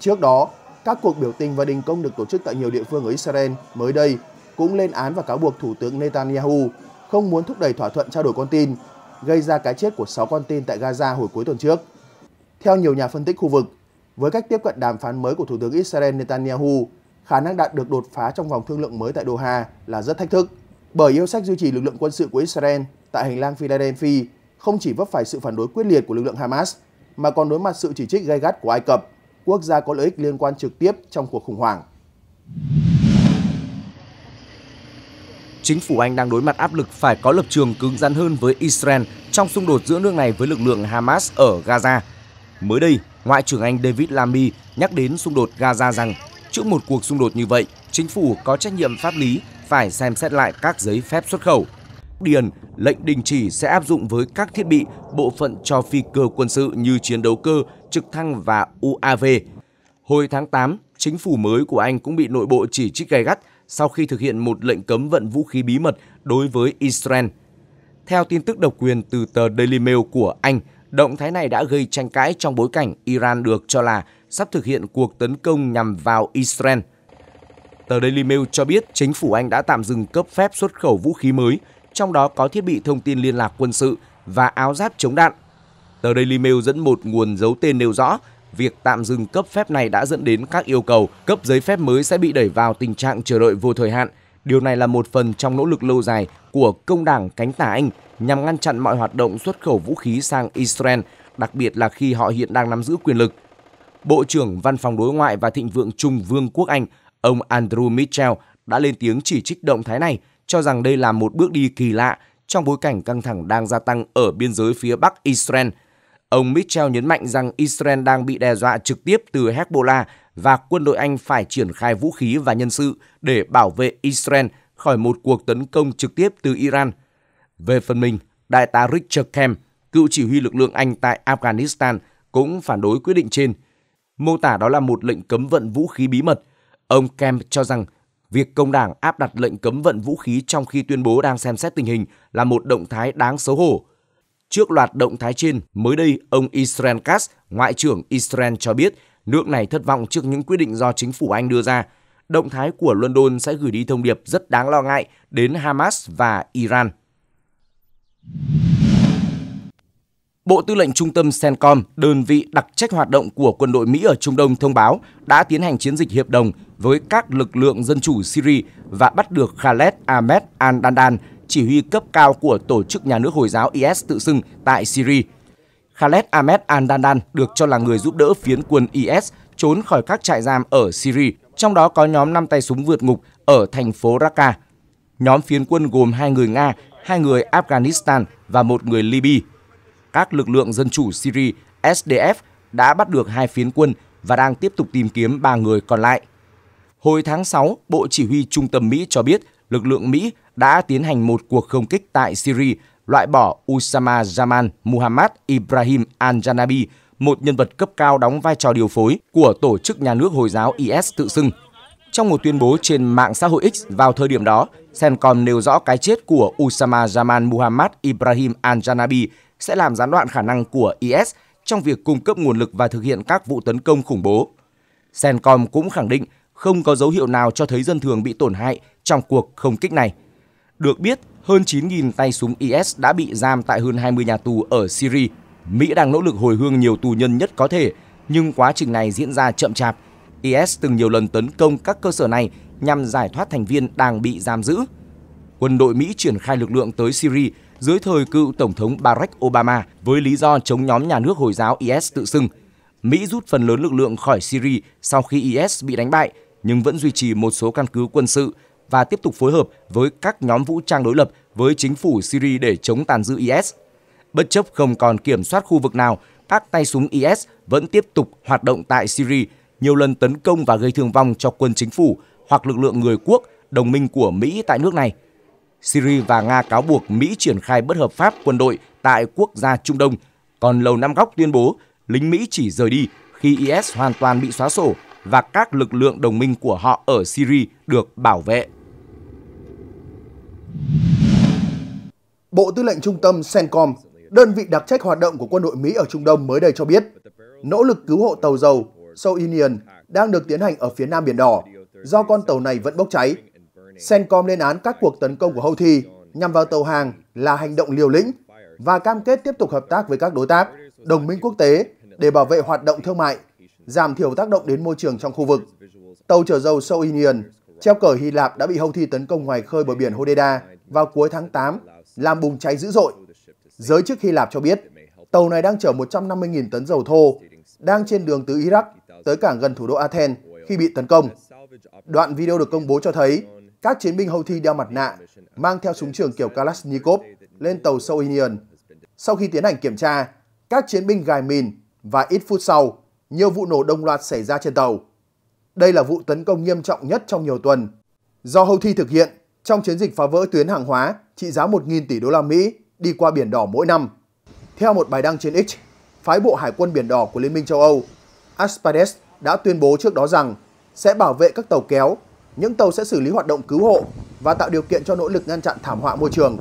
Speaker 1: Trước đó, các cuộc biểu tình và đình công được tổ chức tại nhiều địa phương ở Israel mới đây cũng lên án và cáo buộc Thủ tướng Netanyahu không muốn thúc đẩy thỏa thuận trao đổi con tin gây ra cái chết của 6 con tin tại Gaza hồi cuối tuần trước. Theo nhiều nhà phân tích khu vực, với cách tiếp cận đàm phán mới của Thủ tướng Israel Netanyahu, khả năng đạt được đột phá trong vòng thương lượng mới tại Doha là rất thách thức, bởi yêu sách duy trì lực lượng quân sự của Israel tại hành lang Philadelphia không chỉ vấp phải sự phản đối quyết liệt của lực lượng Hamas, mà còn đối mặt sự chỉ trích gay gắt của Ai Cập, quốc gia có lợi ích liên quan trực tiếp trong cuộc khủng hoảng
Speaker 3: chính phủ Anh đang đối mặt áp lực phải có lập trường cứng rắn hơn với Israel trong xung đột giữa nước này với lực lượng Hamas ở Gaza. Mới đây, Ngoại trưởng Anh David Lammy nhắc đến xung đột Gaza rằng trước một cuộc xung đột như vậy, chính phủ có trách nhiệm pháp lý phải xem xét lại các giấy phép xuất khẩu. Điền, lệnh đình chỉ sẽ áp dụng với các thiết bị, bộ phận cho phi cơ quân sự như chiến đấu cơ, trực thăng và UAV. Hồi tháng 8, chính phủ mới của Anh cũng bị nội bộ chỉ trích gay gắt sau khi thực hiện một lệnh cấm vận vũ khí bí mật đối với Israel. Theo tin tức độc quyền từ tờ Daily Mail của Anh, động thái này đã gây tranh cãi trong bối cảnh Iran được cho là sắp thực hiện cuộc tấn công nhằm vào Israel. Tờ Daily Mail cho biết chính phủ Anh đã tạm dừng cấp phép xuất khẩu vũ khí mới, trong đó có thiết bị thông tin liên lạc quân sự và áo giáp chống đạn. Tờ Daily Mail dẫn một nguồn giấu tên nêu rõ Việc tạm dừng cấp phép này đã dẫn đến các yêu cầu cấp giấy phép mới sẽ bị đẩy vào tình trạng chờ đợi vô thời hạn. Điều này là một phần trong nỗ lực lâu dài của công đảng cánh tả Anh nhằm ngăn chặn mọi hoạt động xuất khẩu vũ khí sang Israel, đặc biệt là khi họ hiện đang nắm giữ quyền lực. Bộ trưởng Văn phòng Đối ngoại và Thịnh vượng Trung Vương quốc Anh, ông Andrew Mitchell đã lên tiếng chỉ trích động thái này, cho rằng đây là một bước đi kỳ lạ trong bối cảnh căng thẳng đang gia tăng ở biên giới phía Bắc Israel – Ông Mitchell nhấn mạnh rằng Israel đang bị đe dọa trực tiếp từ Hezbollah và quân đội Anh phải triển khai vũ khí và nhân sự để bảo vệ Israel khỏi một cuộc tấn công trực tiếp từ Iran. Về phần mình, Đại tá Richard Kemp, cựu chỉ huy lực lượng Anh tại Afghanistan, cũng phản đối quyết định trên, mô tả đó là một lệnh cấm vận vũ khí bí mật. Ông Kemp cho rằng việc công đảng áp đặt lệnh cấm vận vũ khí trong khi tuyên bố đang xem xét tình hình là một động thái đáng xấu hổ, Trước loạt động thái trên, mới đây ông Israel Katz, Ngoại trưởng Israel cho biết nước này thất vọng trước những quyết định do chính phủ Anh đưa ra. Động thái của London sẽ gửi đi thông điệp rất đáng lo ngại đến Hamas và Iran. Bộ Tư lệnh Trung tâm CENTCOM, đơn vị đặc trách hoạt động của quân đội Mỹ ở Trung Đông thông báo đã tiến hành chiến dịch hiệp đồng với các lực lượng dân chủ Syria và bắt được Khaled Ahmed al-Dandan, chỉ huy cấp cao của tổ chức nhà nước Hồi giáo IS tự xưng tại Syria. Khaled Ahmed al-Dandan được cho là người giúp đỡ phiến quân IS trốn khỏi các trại giam ở Syria, trong đó có nhóm 5 tay súng vượt ngục ở thành phố Raqqa. Nhóm phiến quân gồm hai người Nga, hai người Afghanistan và một người Libya. Các lực lượng dân chủ Syria SDF đã bắt được hai phiến quân và đang tiếp tục tìm kiếm ba người còn lại. Hồi tháng 6, Bộ Chỉ huy Trung tâm Mỹ cho biết lực lượng Mỹ đã tiến hành một cuộc không kích tại Syria loại bỏ Usama Zaman Muhammad Ibrahim al-Janabi, một nhân vật cấp cao đóng vai trò điều phối của tổ chức nhà nước Hồi giáo IS tự xưng. Trong một tuyên bố trên mạng xã hội X vào thời điểm đó, Sencom nêu rõ cái chết của Usama Zaman Muhammad Ibrahim al-Janabi sẽ làm gián đoạn khả năng của IS trong việc cung cấp nguồn lực và thực hiện các vụ tấn công khủng bố. Sencom cũng khẳng định không có dấu hiệu nào cho thấy dân thường bị tổn hại trong cuộc không kích này. Được biết, hơn 9.000 tay súng IS đã bị giam tại hơn 20 nhà tù ở Syria. Mỹ đang nỗ lực hồi hương nhiều tù nhân nhất có thể, nhưng quá trình này diễn ra chậm chạp. IS từng nhiều lần tấn công các cơ sở này nhằm giải thoát thành viên đang bị giam giữ. Quân đội Mỹ triển khai lực lượng tới Syria dưới thời cựu Tổng thống Barack Obama với lý do chống nhóm nhà nước Hồi giáo IS tự xưng. Mỹ rút phần lớn lực lượng khỏi Syria sau khi IS bị đánh bại, nhưng vẫn duy trì một số căn cứ quân sự và tiếp tục phối hợp với các nhóm vũ trang đối lập với chính phủ Syria để chống tàn dư IS. Bất chấp không còn kiểm soát khu vực nào, các tay súng IS vẫn tiếp tục hoạt động tại Syria, nhiều lần tấn công và gây thương vong cho quân chính phủ hoặc lực lượng người quốc, đồng minh của Mỹ tại nước này. Syria và Nga cáo buộc Mỹ triển khai bất hợp pháp quân đội tại quốc gia Trung Đông, còn Lầu Năm Góc tuyên bố lính Mỹ chỉ rời đi khi IS hoàn toàn bị xóa sổ và các lực lượng đồng minh của họ ở Syria được bảo vệ.
Speaker 1: Bộ Tư lệnh Trung tâm CENTCOM, đơn vị đặc trách hoạt động của quân đội Mỹ ở Trung Đông mới đây cho biết, nỗ lực cứu hộ tàu dầu Soul Union đang được tiến hành ở phía Nam Biển Đỏ do con tàu này vẫn bốc cháy. CENTCOM lên án các cuộc tấn công của Houthi nhằm vào tàu hàng là hành động liều lĩnh và cam kết tiếp tục hợp tác với các đối tác, đồng minh quốc tế để bảo vệ hoạt động thương mại giảm thiểu tác động đến môi trường trong khu vực. Tàu chở dầu Soul Union treo cờ Hy Lạp đã bị Houthi tấn công ngoài khơi bờ biển Hodeida vào cuối tháng 8, làm bùng cháy dữ dội. Giới chức Hy Lạp cho biết, tàu này đang chở 150.000 tấn dầu thô, đang trên đường từ Iraq tới cảng gần thủ đô Athens khi bị tấn công. Đoạn video được công bố cho thấy các chiến binh Houthi đeo mặt nạ, mang theo súng trường kiểu Kalashnikov lên tàu Soul Union. Sau khi tiến hành kiểm tra, các chiến binh gài mìn và ít phút sau, nhiều vụ nổ đồng loạt xảy ra trên tàu. Đây là vụ tấn công nghiêm trọng nhất trong nhiều tuần do Houthi thực hiện trong chiến dịch phá vỡ tuyến hàng hóa trị giá 1.000 tỷ đô la Mỹ đi qua Biển Đỏ mỗi năm. Theo một bài đăng trên X, phái bộ Hải quân Biển Đỏ của Liên minh châu Âu, Aspades đã tuyên bố trước đó rằng sẽ bảo vệ các tàu kéo, những tàu sẽ xử lý hoạt động cứu hộ và tạo điều kiện cho nỗ lực ngăn chặn thảm họa môi trường.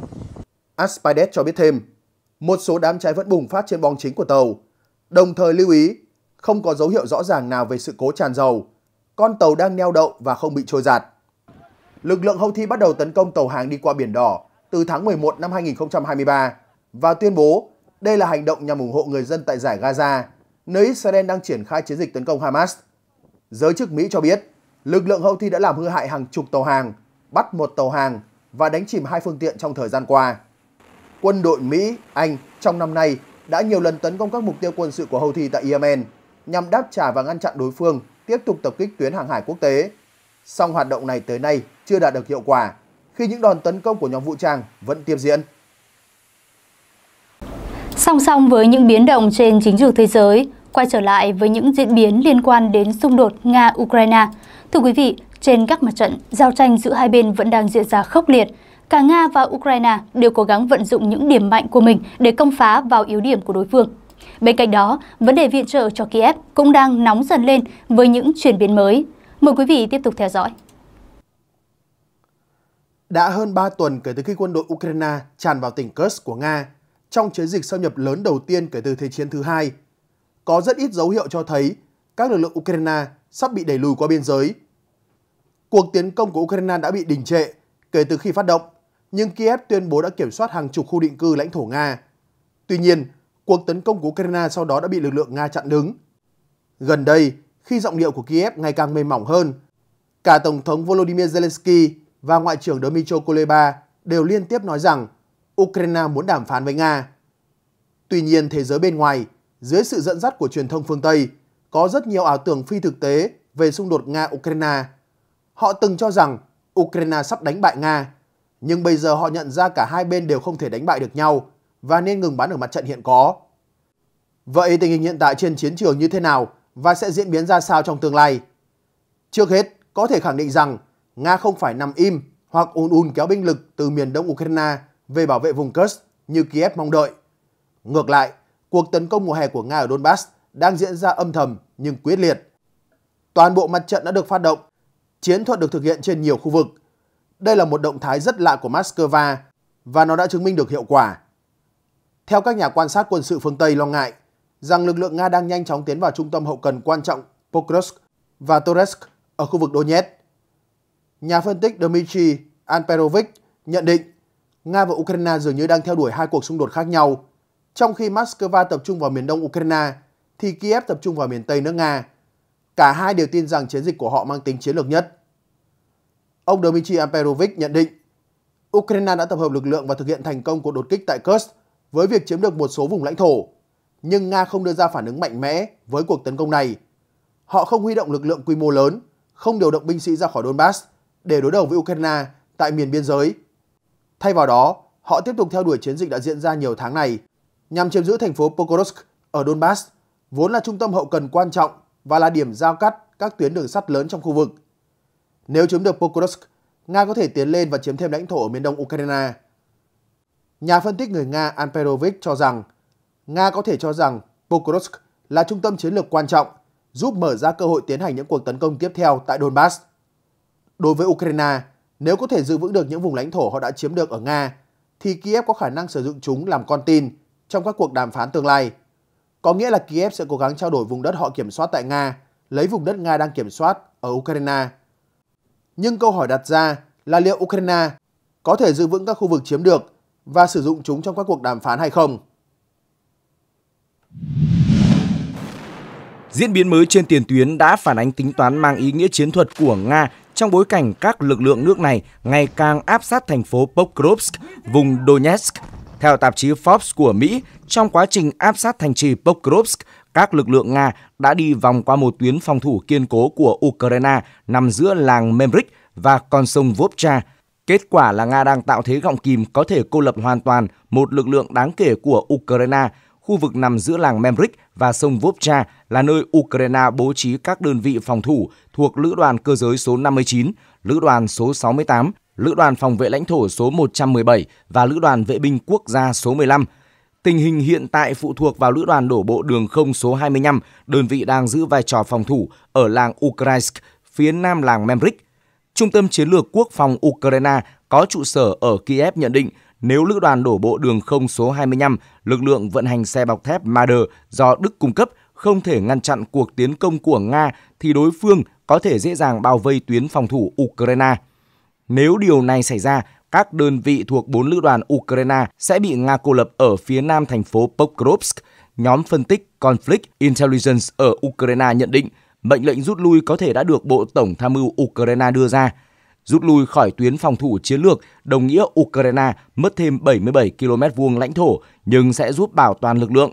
Speaker 1: Aspides cho biết thêm, một số đám cháy vẫn bùng phát trên bong chính của tàu, đồng thời lưu ý không có dấu hiệu rõ ràng nào về sự cố tràn dầu. Con tàu đang neo đậu và không bị trôi giạt. Lực lượng Houthi bắt đầu tấn công tàu hàng đi qua Biển Đỏ từ tháng 11 năm 2023 và tuyên bố đây là hành động nhằm ủng hộ người dân tại giải Gaza, nơi Israel đang triển khai chiến dịch tấn công Hamas. Giới chức Mỹ cho biết, lực lượng Houthi đã làm hư hại hàng chục tàu hàng, bắt một tàu hàng và đánh chìm hai phương tiện trong thời gian qua. Quân đội Mỹ, Anh trong năm nay đã nhiều lần tấn công các mục tiêu quân sự của Houthi tại Yemen, nhằm đáp trả và ngăn chặn đối phương tiếp tục tập kích tuyến hàng hải quốc tế. Song hoạt động này tới nay chưa đạt được hiệu quả khi những đòn tấn công của nhóm vũ trang vẫn tiếp diễn.
Speaker 2: Song song với những biến động trên chính trường thế giới, quay trở lại với những diễn biến liên quan đến xung đột Nga-Ukraine. Thưa quý vị, trên các mặt trận, giao tranh giữa hai bên vẫn đang diễn ra khốc liệt. Cả Nga và Ukraine đều cố gắng vận dụng những điểm mạnh của mình để công phá vào yếu điểm của đối phương Bên cạnh đó, vấn đề viện trợ cho Kiev cũng đang nóng dần lên với những chuyển biến mới. Mời quý vị tiếp tục theo dõi.
Speaker 1: Đã hơn 3 tuần kể từ khi quân đội Ukraine tràn vào tỉnh Kursk của Nga trong chiến dịch xâm nhập lớn đầu tiên kể từ Thế chiến thứ hai, có rất ít dấu hiệu cho thấy các lực lượng Ukraine sắp bị đẩy lùi qua biên giới. Cuộc tiến công của Ukraine đã bị đình trệ kể từ khi phát động, nhưng Kiev tuyên bố đã kiểm soát hàng chục khu định cư lãnh thổ Nga. Tuy nhiên, cuộc tấn công của Ukraine sau đó đã bị lực lượng Nga chặn đứng. Gần đây, khi giọng điệu của Kiev ngày càng mềm mỏng hơn, cả Tổng thống Volodymyr Zelensky và Ngoại trưởng Dmytro Kuleba đều liên tiếp nói rằng Ukraine muốn đàm phán với Nga. Tuy nhiên, thế giới bên ngoài, dưới sự dẫn dắt của truyền thông phương Tây, có rất nhiều ảo tưởng phi thực tế về xung đột Nga-Ukraine. Họ từng cho rằng Ukraine sắp đánh bại Nga, nhưng bây giờ họ nhận ra cả hai bên đều không thể đánh bại được nhau và nên ngừng bắn ở mặt trận hiện có. Vậy tình hình hiện tại trên chiến trường như thế nào và sẽ diễn biến ra sao trong tương lai? Trước hết, có thể khẳng định rằng Nga không phải nằm im hoặc ùn ùn kéo binh lực từ miền đông Ukraine về bảo vệ vùng Kursk như Kiev mong đợi. Ngược lại, cuộc tấn công mùa hè của Nga ở Donbass đang diễn ra âm thầm nhưng quyết liệt. Toàn bộ mặt trận đã được phát động, chiến thuật được thực hiện trên nhiều khu vực. Đây là một động thái rất lạ của Moscow và nó đã chứng minh được hiệu quả. Theo các nhà quan sát quân sự phương Tây lo ngại rằng lực lượng Nga đang nhanh chóng tiến vào trung tâm hậu cần quan trọng Pokrovsk và Toretsk ở khu vực Donetsk. Nhà phân tích Dmitry Anperovich nhận định Nga và Ukraine dường như đang theo đuổi hai cuộc xung đột khác nhau. Trong khi Moscow tập trung vào miền đông Ukraine, thì Kiev tập trung vào miền tây nước Nga. Cả hai đều tin rằng chiến dịch của họ mang tính chiến lược nhất. Ông Dmitry Amperovich nhận định, Ukraine đã tập hợp lực lượng và thực hiện thành công cuộc đột kích tại Kursk với việc chiếm được một số vùng lãnh thổ, nhưng Nga không đưa ra phản ứng mạnh mẽ với cuộc tấn công này. Họ không huy động lực lượng quy mô lớn, không điều động binh sĩ ra khỏi Donbass để đối đầu với Ukraine tại miền biên giới. Thay vào đó, họ tiếp tục theo đuổi chiến dịch đã diễn ra nhiều tháng này nhằm chiếm giữ thành phố Pokrovsk ở Donbass, vốn là trung tâm hậu cần quan trọng và là điểm giao cắt các tuyến đường sắt lớn trong khu vực. Nếu chiếm được Pokrovsk, Nga có thể tiến lên và chiếm thêm lãnh thổ ở miền đông Ukraine Nhà phân tích người Nga Anperovic cho rằng Nga có thể cho rằng Pokrovsk là trung tâm chiến lược quan trọng, giúp mở ra cơ hội tiến hành những cuộc tấn công tiếp theo tại Donbass. Đối với Ukraine, nếu có thể giữ vững được những vùng lãnh thổ họ đã chiếm được ở Nga, thì Kiev có khả năng sử dụng chúng làm con tin trong các cuộc đàm phán tương lai. Có nghĩa là Kiev sẽ cố gắng trao đổi vùng đất họ kiểm soát tại Nga, lấy vùng đất Nga đang kiểm soát ở Ukraine. Nhưng câu hỏi đặt ra là liệu Ukraine có thể giữ vững các khu vực chiếm được và sử dụng chúng trong các cuộc đàm phán hay không.
Speaker 3: Diễn biến mới trên tiền tuyến đã phản ánh tính toán mang ý nghĩa chiến thuật của Nga trong bối cảnh các lực lượng nước này ngày càng áp sát thành phố Pokrovsk, vùng Donetsk. Theo tạp chí Forbes của Mỹ, trong quá trình áp sát thành trì Pokrovsk, các lực lượng Nga đã đi vòng qua một tuyến phòng thủ kiên cố của Ukraine nằm giữa làng Memrik và con sông Vovcha Kết quả là Nga đang tạo thế gọng kìm có thể cô lập hoàn toàn một lực lượng đáng kể của Ukraine. Khu vực nằm giữa làng Memrik và sông Vovcha là nơi Ukraine bố trí các đơn vị phòng thủ thuộc Lữ đoàn Cơ giới số 59, Lữ đoàn số 68, Lữ đoàn Phòng vệ lãnh thổ số 117 và Lữ đoàn Vệ binh Quốc gia số 15. Tình hình hiện tại phụ thuộc vào Lữ đoàn đổ bộ đường không số 25, đơn vị đang giữ vai trò phòng thủ ở làng Ukraisk phía nam làng Memrik Trung tâm Chiến lược Quốc phòng Ukraine có trụ sở ở Kiev nhận định nếu lữ đoàn đổ bộ đường không số 25, lực lượng vận hành xe bọc thép Marder do Đức cung cấp không thể ngăn chặn cuộc tiến công của Nga thì đối phương có thể dễ dàng bao vây tuyến phòng thủ Ukraine. Nếu điều này xảy ra, các đơn vị thuộc 4 lữ đoàn Ukraine sẽ bị Nga cô lập ở phía nam thành phố Pokrovsk. Nhóm phân tích Conflict Intelligence ở Ukraine nhận định – mệnh lệnh rút lui có thể đã được Bộ Tổng tham mưu Ukraine đưa ra. Rút lui khỏi tuyến phòng thủ chiến lược đồng nghĩa Ukraine mất thêm 77 km vuông lãnh thổ nhưng sẽ giúp bảo toàn lực lượng.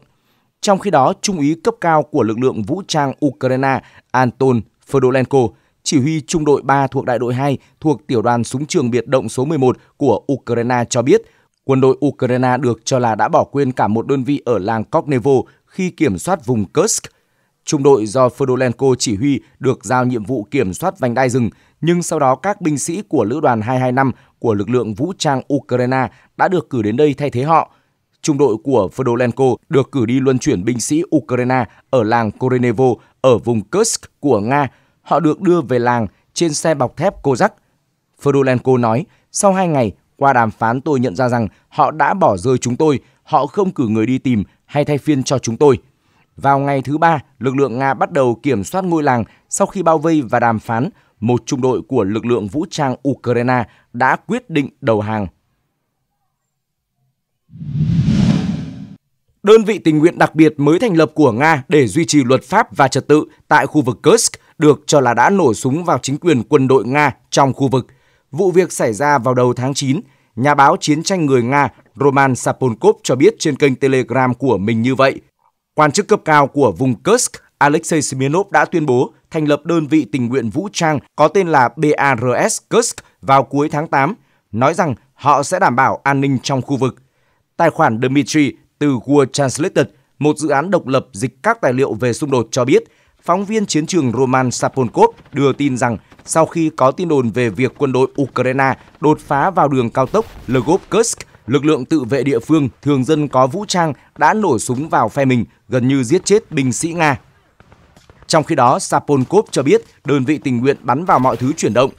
Speaker 3: Trong khi đó, trung úy cấp cao của lực lượng vũ trang Ukraine Anton Fedolenko, chỉ huy trung đội 3 thuộc đại đội 2 thuộc tiểu đoàn súng trường biệt động số 11 của Ukraine cho biết, quân đội Ukraine được cho là đã bỏ quên cả một đơn vị ở làng Koknevo khi kiểm soát vùng Kursk – Trung đội do Fedolenko chỉ huy được giao nhiệm vụ kiểm soát vành đai rừng, nhưng sau đó các binh sĩ của Lữ đoàn 225 của lực lượng vũ trang Ukraine đã được cử đến đây thay thế họ. Trung đội của Fedolenko được cử đi luân chuyển binh sĩ Ukraine ở làng Korenevo ở vùng Kursk của Nga. Họ được đưa về làng trên xe bọc thép Kozak. Fedolenko nói, sau hai ngày, qua đàm phán tôi nhận ra rằng họ đã bỏ rơi chúng tôi, họ không cử người đi tìm hay thay phiên cho chúng tôi – vào ngày thứ ba, lực lượng Nga bắt đầu kiểm soát ngôi làng sau khi bao vây và đàm phán, một trung đội của lực lượng vũ trang Ukraine đã quyết định đầu hàng. Đơn vị tình nguyện đặc biệt mới thành lập của Nga để duy trì luật pháp và trật tự tại khu vực Kursk được cho là đã nổ súng vào chính quyền quân đội Nga trong khu vực. Vụ việc xảy ra vào đầu tháng 9. Nhà báo chiến tranh người Nga Roman Sapolkov cho biết trên kênh Telegram của mình như vậy – Quan chức cấp cao của vùng Kursk Alexei Smirnov đã tuyên bố thành lập đơn vị tình nguyện vũ trang có tên là BARS Kursk vào cuối tháng 8, nói rằng họ sẽ đảm bảo an ninh trong khu vực. Tài khoản Dmitry từ World Translated, một dự án độc lập dịch các tài liệu về xung đột cho biết, phóng viên chiến trường Roman Sapolkov đưa tin rằng sau khi có tin đồn về việc quân đội Ukraine đột phá vào đường cao tốc Lvov-Kursk lực lượng tự vệ địa phương thường dân có vũ trang đã nổ súng vào phe mình, gần như giết chết binh sĩ Nga. Trong khi đó, Sapolkov cho biết đơn vị tình nguyện bắn vào mọi thứ chuyển động.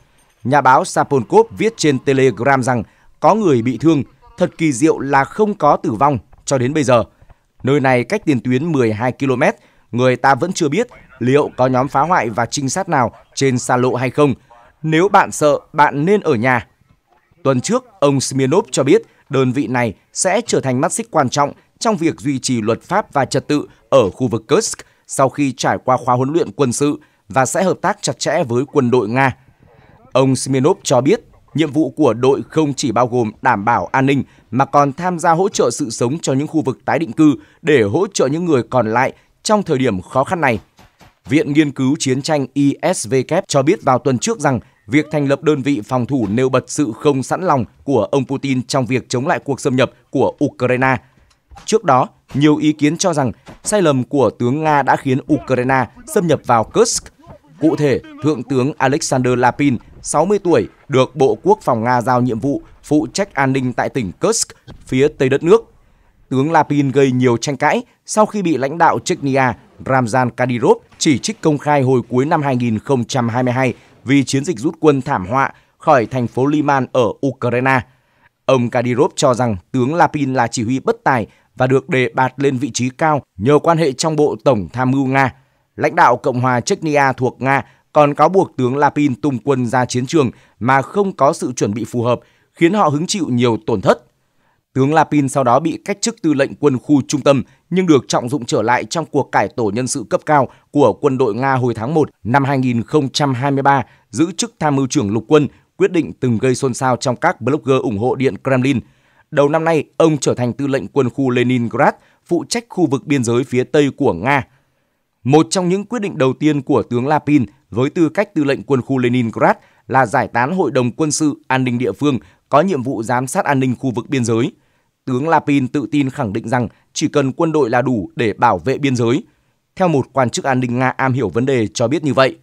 Speaker 3: Nhà báo Sapolkov viết trên Telegram rằng có người bị thương, thật kỳ diệu là không có tử vong cho đến bây giờ. Nơi này cách tiền tuyến 12 km, người ta vẫn chưa biết liệu có nhóm phá hoại và trinh sát nào trên xa lộ hay không. Nếu bạn sợ, bạn nên ở nhà. Tuần trước, ông Smirnov cho biết đơn vị này sẽ trở thành mắt xích quan trọng trong việc duy trì luật pháp và trật tự ở khu vực Kursk sau khi trải qua khóa huấn luyện quân sự và sẽ hợp tác chặt chẽ với quân đội Nga. Ông Smirnov cho biết, nhiệm vụ của đội không chỉ bao gồm đảm bảo an ninh mà còn tham gia hỗ trợ sự sống cho những khu vực tái định cư để hỗ trợ những người còn lại trong thời điểm khó khăn này. Viện Nghiên cứu Chiến tranh ISVK cho biết vào tuần trước rằng Việc thành lập đơn vị phòng thủ nêu bật sự không sẵn lòng của ông Putin trong việc chống lại cuộc xâm nhập của Ukraine. Trước đó, nhiều ý kiến cho rằng sai lầm của tướng Nga đã khiến Ukraine xâm nhập vào Kursk. Cụ thể, Thượng tướng Alexander Lapin, 60 tuổi, được Bộ Quốc phòng Nga giao nhiệm vụ phụ trách an ninh tại tỉnh Kursk, phía tây đất nước. Tướng Lapin gây nhiều tranh cãi sau khi bị lãnh đạo Chechnya Ramzan Kadyrov chỉ trích công khai hồi cuối năm 2022 vì chiến dịch rút quân thảm họa khỏi thành phố Liman ở Ukraine. Ông Kadyrov cho rằng tướng Lapin là chỉ huy bất tài và được đề bạt lên vị trí cao nhờ quan hệ trong bộ Tổng Tham mưu Nga. Lãnh đạo Cộng hòa Chechnya thuộc Nga còn cáo buộc tướng Lapin tung quân ra chiến trường mà không có sự chuẩn bị phù hợp, khiến họ hứng chịu nhiều tổn thất. Tướng Lapin sau đó bị cách chức tư lệnh quân khu trung tâm nhưng được trọng dụng trở lại trong cuộc cải tổ nhân sự cấp cao của quân đội Nga hồi tháng 1 năm 2023, giữ chức tham mưu trưởng lục quân, quyết định từng gây xôn xao trong các blogger ủng hộ Điện Kremlin. Đầu năm nay, ông trở thành tư lệnh quân khu Leningrad, phụ trách khu vực biên giới phía Tây của Nga. Một trong những quyết định đầu tiên của tướng Lapin với tư cách tư lệnh quân khu Leningrad là giải tán Hội đồng Quân sự An ninh địa phương có nhiệm vụ giám sát an ninh khu vực biên giới tướng Lapin tự tin khẳng định rằng chỉ cần quân đội là đủ để bảo vệ biên giới. Theo một quan chức an ninh Nga am hiểu vấn đề cho biết như vậy,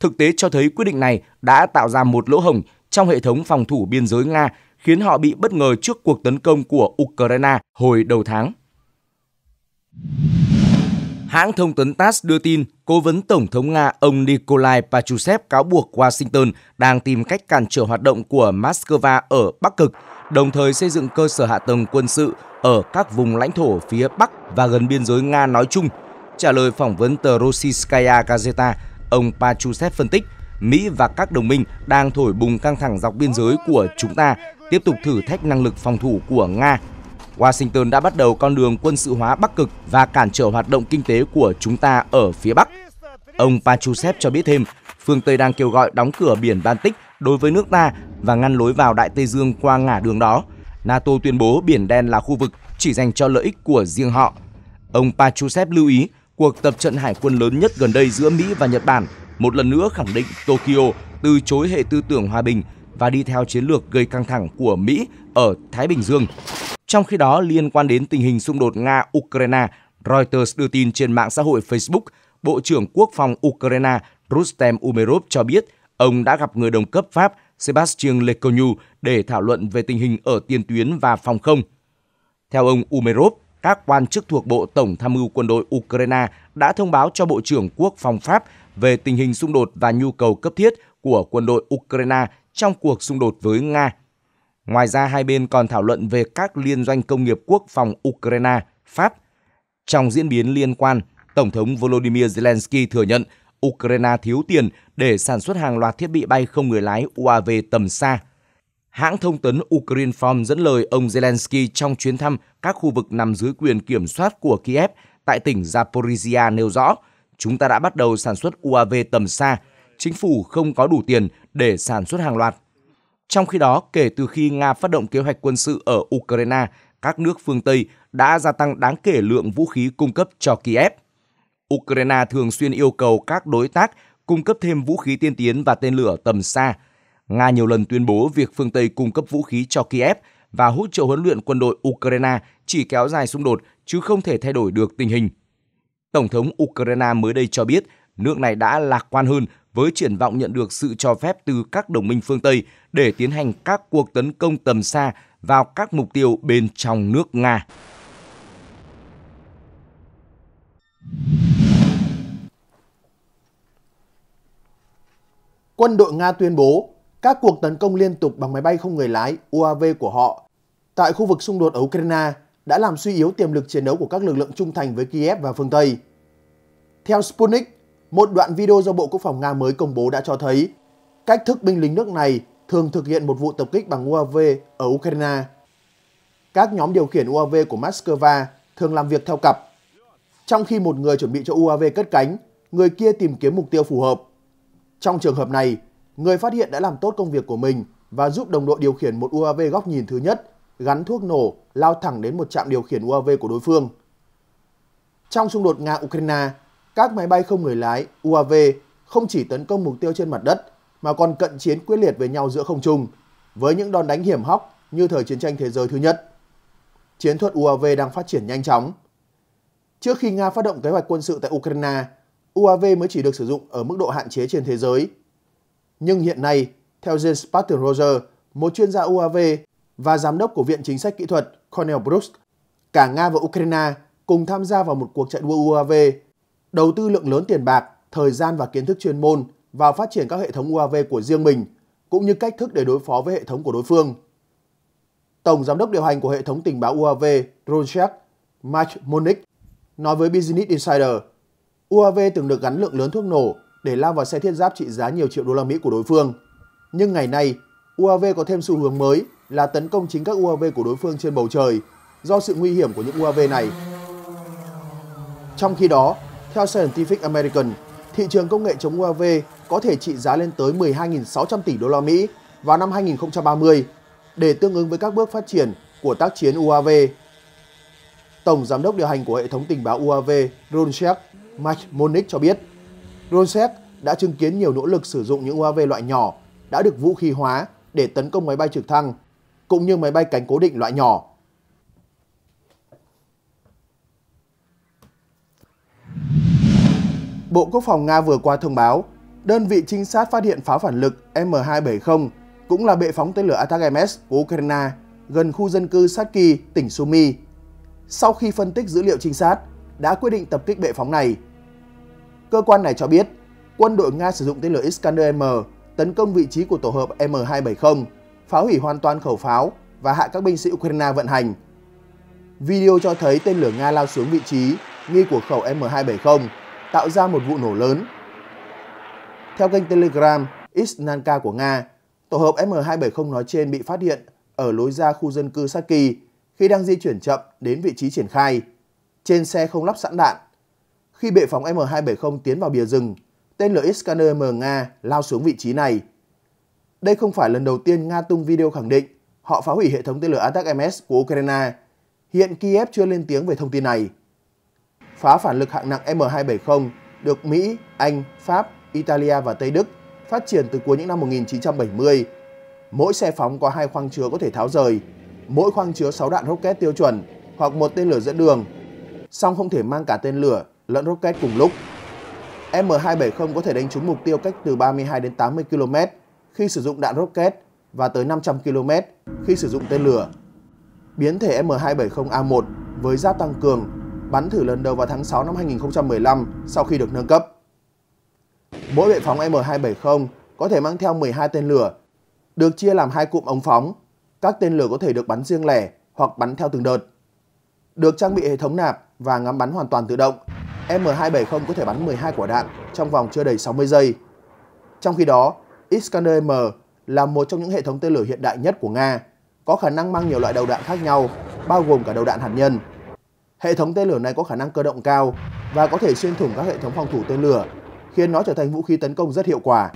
Speaker 3: thực tế cho thấy quyết định này đã tạo ra một lỗ hổng trong hệ thống phòng thủ biên giới Nga khiến họ bị bất ngờ trước cuộc tấn công của Ukraine hồi đầu tháng. Hãng thông tấn TASS đưa tin, cố vấn Tổng thống Nga ông Nikolai Pachusev cáo buộc Washington đang tìm cách cản trở hoạt động của Moscow ở Bắc Cực đồng thời xây dựng cơ sở hạ tầng quân sự ở các vùng lãnh thổ phía Bắc và gần biên giới Nga nói chung. Trả lời phỏng vấn tờ Rossiyskaya Gazeta, ông Pachusev phân tích, Mỹ và các đồng minh đang thổi bùng căng thẳng dọc biên giới của chúng ta, tiếp tục thử thách năng lực phòng thủ của Nga. Washington đã bắt đầu con đường quân sự hóa Bắc Cực và cản trở hoạt động kinh tế của chúng ta ở phía Bắc. Ông Pachusev cho biết thêm, phương Tây đang kêu gọi đóng cửa biển Baltic đối với nước ta và ngăn lối vào Đại Tây Dương qua ngả đường đó. NATO tuyên bố Biển Đen là khu vực chỉ dành cho lợi ích của riêng họ. Ông Pachusev lưu ý cuộc tập trận hải quân lớn nhất gần đây giữa Mỹ và Nhật Bản một lần nữa khẳng định Tokyo từ chối hệ tư tưởng hòa bình và đi theo chiến lược gây căng thẳng của Mỹ ở Thái Bình Dương. Trong khi đó, liên quan đến tình hình xung đột Nga-Ukraine, Reuters đưa tin trên mạng xã hội Facebook, Bộ trưởng Quốc phòng Ukraine Rustem Umerov cho biết Ông đã gặp người đồng cấp Pháp Sebastien Lecornu để thảo luận về tình hình ở tiền tuyến và phòng không. Theo ông Umerov, các quan chức thuộc Bộ Tổng tham mưu quân đội Ukraine đã thông báo cho Bộ trưởng Quốc phòng Pháp về tình hình xung đột và nhu cầu cấp thiết của quân đội Ukraine trong cuộc xung đột với Nga. Ngoài ra, hai bên còn thảo luận về các liên doanh công nghiệp quốc phòng Ukraine, Pháp. Trong diễn biến liên quan, Tổng thống Volodymyr Zelensky thừa nhận Ukraine thiếu tiền để sản xuất hàng loạt thiết bị bay không người lái UAV tầm xa. Hãng thông tấn Ukrinform dẫn lời ông Zelensky trong chuyến thăm các khu vực nằm dưới quyền kiểm soát của Kiev tại tỉnh Zaporizhia nêu rõ, chúng ta đã bắt đầu sản xuất UAV tầm xa, chính phủ không có đủ tiền để sản xuất hàng loạt. Trong khi đó, kể từ khi Nga phát động kế hoạch quân sự ở Ukraine, các nước phương Tây đã gia tăng đáng kể lượng vũ khí cung cấp cho Kiev. Ukraine thường xuyên yêu cầu các đối tác cung cấp thêm vũ khí tiên tiến và tên lửa tầm xa. Nga nhiều lần tuyên bố việc phương Tây cung cấp vũ khí cho Kiev và hỗ trợ huấn luyện quân đội Ukraine chỉ kéo dài xung đột chứ không thể thay đổi được tình hình. Tổng thống Ukraine mới đây cho biết nước này đã lạc quan hơn với triển vọng nhận được sự cho phép từ các đồng minh phương Tây để tiến hành các cuộc tấn công tầm xa vào các mục tiêu bên trong nước Nga.
Speaker 1: quân đội Nga tuyên bố các cuộc tấn công liên tục bằng máy bay không người lái UAV của họ tại khu vực xung đột ở Ukraine đã làm suy yếu tiềm lực chiến đấu của các lực lượng trung thành với Kiev và phương Tây. Theo Sputnik, một đoạn video do Bộ Quốc phòng Nga mới công bố đã cho thấy cách thức binh lính nước này thường thực hiện một vụ tập kích bằng UAV ở Ukraine. Các nhóm điều khiển UAV của Moscow thường làm việc theo cặp. Trong khi một người chuẩn bị cho UAV cất cánh, người kia tìm kiếm mục tiêu phù hợp. Trong trường hợp này, người phát hiện đã làm tốt công việc của mình và giúp đồng đội điều khiển một UAV góc nhìn thứ nhất, gắn thuốc nổ, lao thẳng đến một trạm điều khiển UAV của đối phương. Trong xung đột Nga-Ukraine, các máy bay không người lái UAV không chỉ tấn công mục tiêu trên mặt đất mà còn cận chiến quyết liệt với nhau giữa không trung với những đòn đánh hiểm hóc như thời chiến tranh thế giới thứ nhất. Chiến thuật UAV đang phát triển nhanh chóng. Trước khi Nga phát động kế hoạch quân sự tại Ukraine, UAV mới chỉ được sử dụng ở mức độ hạn chế trên thế giới. Nhưng hiện nay, theo James Patton Roger, một chuyên gia UAV và giám đốc của Viện Chính sách Kỹ thuật Cornell Brooks, cả Nga và Ukraine cùng tham gia vào một cuộc chạy đua UAV, đầu tư lượng lớn tiền bạc, thời gian và kiến thức chuyên môn vào phát triển các hệ thống UAV của riêng mình, cũng như cách thức để đối phó với hệ thống của đối phương. Tổng giám đốc điều hành của hệ thống tình báo UAV Ronchek Mike Monick, nói với Business Insider – UAV từng được gắn lượng lớn thuốc nổ để lao vào xe thiết giáp trị giá nhiều triệu đô la Mỹ của đối phương. Nhưng ngày nay, UAV có thêm xu hướng mới là tấn công chính các UAV của đối phương trên bầu trời do sự nguy hiểm của những UAV này. Trong khi đó, theo Scientific American, thị trường công nghệ chống UAV có thể trị giá lên tới 12.600 tỷ đô la Mỹ vào năm 2030 để tương ứng với các bước phát triển của tác chiến UAV. Tổng giám đốc điều hành của hệ thống tình báo UAV, Ron Sheck Mike Monick cho biết. Rosec đã chứng kiến nhiều nỗ lực sử dụng những UAV loại nhỏ đã được vũ khí hóa để tấn công máy bay trực thăng, cũng như máy bay cánh cố định loại nhỏ. Bộ Quốc phòng Nga vừa qua thông báo, đơn vị trinh sát phát hiện pháo phản lực M270 cũng là bệ phóng tên lửa Atak-MS của Ukraine gần khu dân cư Saki, tỉnh Sumy. Sau khi phân tích dữ liệu trinh sát, đã quyết định tập kích bệ phóng này. Cơ quan này cho biết, quân đội Nga sử dụng tên lửa Iskander-M tấn công vị trí của tổ hợp M270, phá hủy hoàn toàn khẩu pháo và hạ các binh sĩ Ukraine vận hành. Video cho thấy tên lửa Nga lao xuống vị trí nghi của khẩu M270, tạo ra một vụ nổ lớn. Theo kênh Telegram Isnanka của Nga, tổ hợp M270 nói trên bị phát hiện ở lối ra khu dân cư Saki khi đang di chuyển chậm đến vị trí triển khai trên xe không lắp sẵn đạn. Khi bệ phóng M270 tiến vào bìa rừng, tên lửa Iskander M Nga lao xuống vị trí này. Đây không phải lần đầu tiên Nga tung video khẳng định họ phá hủy hệ thống tên lửa Atak-MS của Ukraine. Hiện Kiev chưa lên tiếng về thông tin này. Phá phản lực hạng nặng M270 được Mỹ, Anh, Pháp, Italia và Tây Đức phát triển từ cuối những năm 1970. Mỗi xe phóng có hai khoang chứa có thể tháo rời, mỗi khoang chứa 6 đạn rocket tiêu chuẩn hoặc một tên lửa dẫn đường song không thể mang cả tên lửa lẫn rocket cùng lúc. M270 có thể đánh trúng mục tiêu cách từ 32 đến 80 km khi sử dụng đạn rocket và tới 500 km khi sử dụng tên lửa. Biến thể M270A1 với giáp tăng cường bắn thử lần đầu vào tháng 6 năm 2015 sau khi được nâng cấp. Mỗi bệ phóng M270 có thể mang theo 12 tên lửa, được chia làm hai cụm ống phóng. Các tên lửa có thể được bắn riêng lẻ hoặc bắn theo từng đợt. Được trang bị hệ thống nạp và ngắm bắn hoàn toàn tự động, M270 có thể bắn 12 quả đạn trong vòng chưa đầy 60 giây. Trong khi đó, Iskander M là một trong những hệ thống tên lửa hiện đại nhất của Nga, có khả năng mang nhiều loại đầu đạn khác nhau, bao gồm cả đầu đạn hạt nhân. Hệ thống tên lửa này có khả năng cơ động cao và có thể xuyên thủng các hệ thống phòng thủ tên lửa, khiến nó trở thành vũ khí tấn công rất hiệu quả.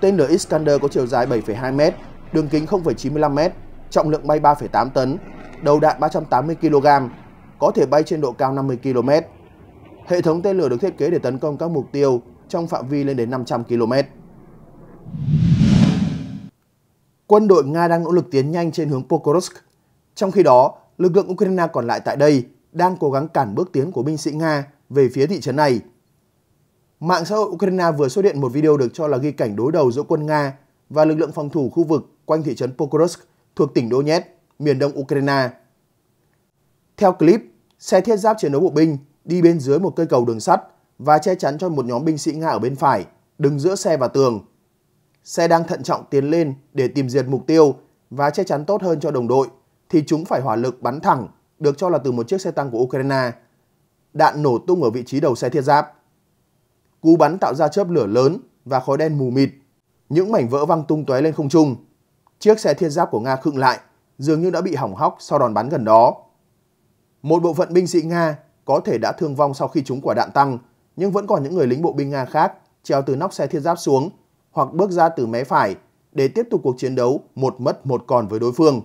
Speaker 1: Tên lửa Iskander có chiều dài 7,2m, đường kính 0,95m, trọng lượng bay 3,8 tấn đầu đạn 380 kg, có thể bay trên độ cao 50 km. Hệ thống tên lửa được thiết kế để tấn công các mục tiêu trong phạm vi lên đến 500 km. Quân đội Nga đang nỗ lực tiến nhanh trên hướng Pokrovsk. Trong khi đó, lực lượng Ukraine còn lại tại đây đang cố gắng cản bước tiến của binh sĩ Nga về phía thị trấn này. Mạng xã hội Ukraine vừa xuất hiện một video được cho là ghi cảnh đối đầu giữa quân Nga và lực lượng phòng thủ khu vực quanh thị trấn Pokrovsk thuộc tỉnh Donetsk miền đông Ukraine. Theo clip, xe thiết giáp chiến đấu bộ binh đi bên dưới một cây cầu đường sắt và che chắn cho một nhóm binh sĩ Nga ở bên phải, đứng giữa xe và tường. Xe đang thận trọng tiến lên để tìm diệt mục tiêu và che chắn tốt hơn cho đồng đội, thì chúng phải hỏa lực bắn thẳng, được cho là từ một chiếc xe tăng của Ukraine. Đạn nổ tung ở vị trí đầu xe thiết giáp. Cú bắn tạo ra chớp lửa lớn và khói đen mù mịt. Những mảnh vỡ văng tung tóe lên không trung. Chiếc xe thiết giáp của Nga khựng lại dường như đã bị hỏng hóc sau đòn bắn gần đó. Một bộ phận binh sĩ Nga có thể đã thương vong sau khi trúng quả đạn tăng, nhưng vẫn còn những người lính bộ binh Nga khác treo từ nóc xe thiết giáp xuống hoặc bước ra từ mé phải để tiếp tục cuộc chiến đấu một mất một còn với đối phương.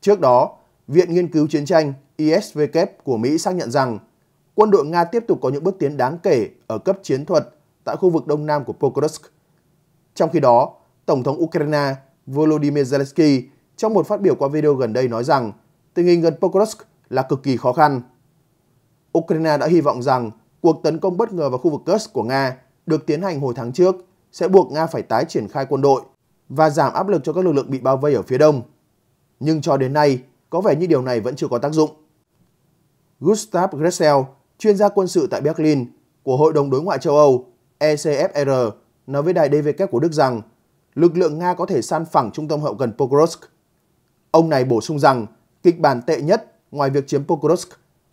Speaker 1: Trước đó, Viện Nghiên cứu Chiến tranh ISVK của Mỹ xác nhận rằng quân đội Nga tiếp tục có những bước tiến đáng kể ở cấp chiến thuật tại khu vực đông nam của Pokrovsk. Trong khi đó, Tổng thống Ukraine Volodymyr Zelensky trong một phát biểu qua video gần đây nói rằng tình hình gần Pokrovsk là cực kỳ khó khăn. Ukraine đã hy vọng rằng cuộc tấn công bất ngờ vào khu vực Kursk của Nga được tiến hành hồi tháng trước sẽ buộc Nga phải tái triển khai quân đội và giảm áp lực cho các lực lượng bị bao vây ở phía đông. Nhưng cho đến nay, có vẻ như điều này vẫn chưa có tác dụng. Gustav Gressel, chuyên gia quân sự tại Berlin của Hội đồng Đối ngoại châu Âu ECFR, nói với đài DW của Đức rằng lực lượng Nga có thể san phẳng trung tâm hậu cần Pokrovsk Ông này bổ sung rằng kịch bản tệ nhất ngoài việc chiếm Pokrovsk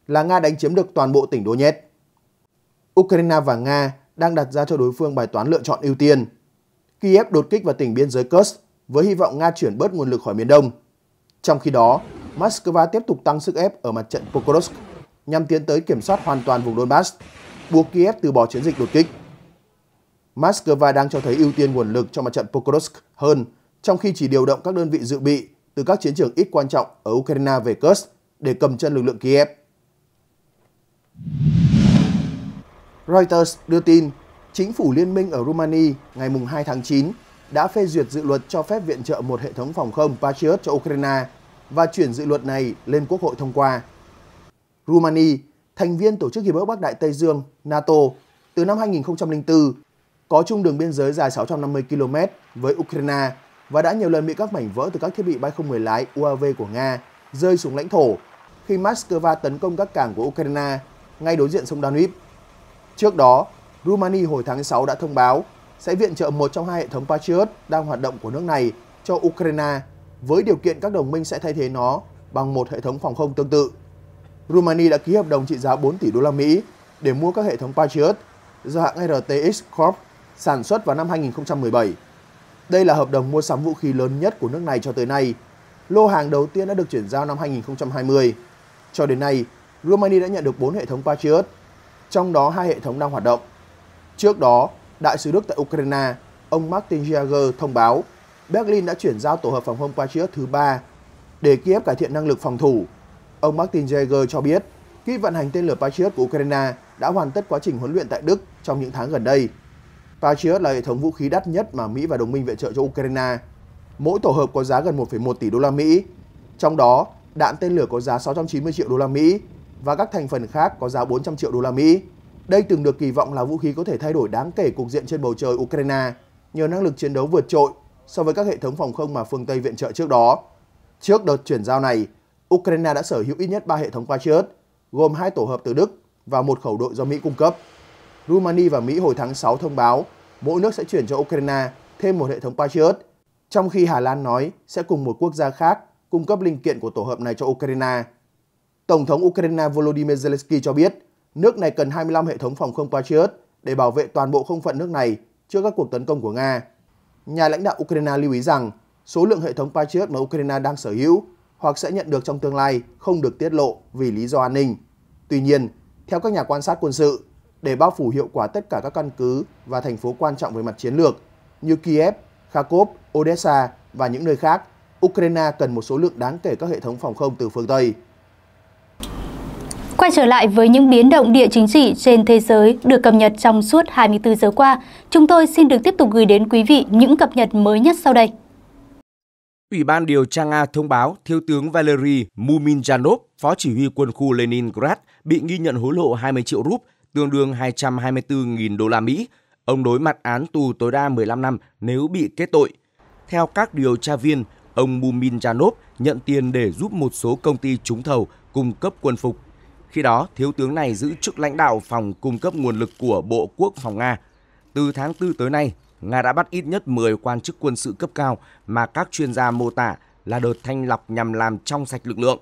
Speaker 1: là Nga đánh chiếm được toàn bộ tỉnh Donetsk. Ukraine và Nga đang đặt ra cho đối phương bài toán lựa chọn ưu tiên. Kiev đột kích vào tỉnh biên giới Kursk với hy vọng Nga chuyển bớt nguồn lực khỏi miền Đông. Trong khi đó, Moscow tiếp tục tăng sức ép ở mặt trận Pokrovsk nhằm tiến tới kiểm soát hoàn toàn vùng Donbass, buộc Kiev từ bỏ chiến dịch đột kích. Moscow đang cho thấy ưu tiên nguồn lực cho mặt trận Pokrovsk hơn, trong khi chỉ điều động các đơn vị dự bị từ các chiến trường ít quan trọng ở Ukraine về Kursk để cầm chân lực lượng Kiev. Reuters đưa tin, chính phủ liên minh ở Romania ngày 2 tháng 9 đã phê duyệt dự luật cho phép viện trợ một hệ thống phòng không Patriot cho Ukraine và chuyển dự luật này lên Quốc hội thông qua. Romania, thành viên Tổ chức Hiệp ước Bắc Đại Tây Dương NATO từ năm 2004, có chung đường biên giới dài 650 km với Ukraine và đã nhiều lần bị các mảnh vỡ từ các thiết bị bay không người lái UAV của Nga rơi xuống lãnh thổ khi Moscow tấn công các cảng của Ukraine ngay đối diện sông Danube. Trước đó, Rumani hồi tháng 6 đã thông báo sẽ viện trợ một trong hai hệ thống Patriot đang hoạt động của nước này cho Ukraine với điều kiện các đồng minh sẽ thay thế nó bằng một hệ thống phòng không tương tự. Rumani đã ký hợp đồng trị giá 4 tỷ đô la Mỹ để mua các hệ thống Patriot do hãng RTX Corp sản xuất vào năm 2017. Đây là hợp đồng mua sắm vũ khí lớn nhất của nước này cho tới nay. Lô hàng đầu tiên đã được chuyển giao năm 2020. Cho đến nay, Romania đã nhận được 4 hệ thống Patriot, trong đó hai hệ thống đang hoạt động. Trước đó, Đại sứ Đức tại Ukraine, ông Martin Jager thông báo Berlin đã chuyển giao tổ hợp phòng không Patriot thứ 3 để Kiev cải thiện năng lực phòng thủ. Ông Martin Jager cho biết, kỹ vận hành tên lửa Patriot của Ukraine đã hoàn tất quá trình huấn luyện tại Đức trong những tháng gần đây. Patriot là hệ thống vũ khí đắt nhất mà Mỹ và đồng minh viện trợ cho Ukraine. Mỗi tổ hợp có giá gần 1,1 tỷ đô la Mỹ. Trong đó, đạn tên lửa có giá 690 triệu đô la Mỹ và các thành phần khác có giá 400 triệu đô la Mỹ. Đây từng được kỳ vọng là vũ khí có thể thay đổi đáng kể cục diện trên bầu trời Ukraine nhờ năng lực chiến đấu vượt trội so với các hệ thống phòng không mà phương Tây viện trợ trước đó. Trước đợt chuyển giao này, Ukraine đã sở hữu ít nhất 3 hệ thống Patriot, gồm hai tổ hợp từ Đức và một khẩu đội do Mỹ cung cấp. Rumani và Mỹ hồi tháng 6 thông báo mỗi nước sẽ chuyển cho Ukraine thêm một hệ thống Patriot, trong khi Hà Lan nói sẽ cùng một quốc gia khác cung cấp linh kiện của tổ hợp này cho Ukraine. Tổng thống Ukraine Volodymyr Zelensky cho biết nước này cần 25 hệ thống phòng không Patriot để bảo vệ toàn bộ không phận nước này trước các cuộc tấn công của Nga. Nhà lãnh đạo Ukraine lưu ý rằng số lượng hệ thống Patriot mà Ukraine đang sở hữu hoặc sẽ nhận được trong tương lai không được tiết lộ vì lý do an ninh. Tuy nhiên, theo các nhà quan sát quân sự, để bao phủ hiệu quả tất cả các căn cứ và thành phố quan trọng về mặt chiến lược như Kiev, Kharkov, Odessa và những nơi khác, Ukraine cần một số lượng đáng kể các hệ thống phòng không từ phương Tây.
Speaker 2: Quay trở lại với những biến động địa chính trị trên thế giới được cập nhật trong suốt 24 giờ qua, chúng tôi xin được tiếp tục gửi đến quý vị những cập nhật mới nhất sau đây.
Speaker 3: Ủy ban điều tra Nga thông báo Thiếu tướng Valery Muminjanov, phó chỉ huy quân khu Leningrad, bị nghi nhận hối lộ 20 triệu rúp tương đương 224.000 đô la Mỹ. Ông đối mặt án tù tối đa 15 năm nếu bị kết tội. Theo các điều tra viên, ông Mumin Janov nhận tiền để giúp một số công ty trúng thầu cung cấp quân phục. Khi đó, thiếu tướng này giữ chức lãnh đạo phòng cung cấp nguồn lực của Bộ Quốc phòng Nga. Từ tháng 4 tới nay, Nga đã bắt ít nhất 10 quan chức quân sự cấp cao mà các chuyên gia mô tả là đợt thanh lọc nhằm làm trong sạch lực lượng.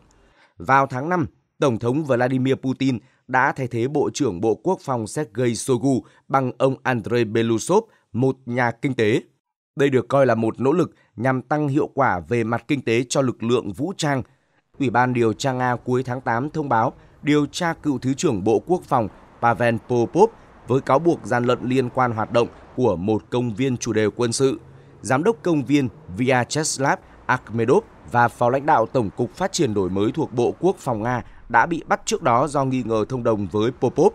Speaker 3: Vào tháng 5, Tổng thống Vladimir Putin đã thay thế Bộ trưởng Bộ Quốc phòng Sergei Shoigu bằng ông Andrei Belousov, một nhà kinh tế. Đây được coi là một nỗ lực nhằm tăng hiệu quả về mặt kinh tế cho lực lượng vũ trang. Ủy ban điều tra Nga cuối tháng 8 thông báo điều tra cựu Thứ trưởng Bộ Quốc phòng Pavel Popov với cáo buộc gian lận liên quan hoạt động của một công viên chủ đề quân sự. Giám đốc công viên Vyacheslav Akhmedov và phó lãnh đạo Tổng cục Phát triển Đổi mới thuộc Bộ Quốc phòng Nga đã bị bắt trước đó do nghi ngờ thông đồng với Popov.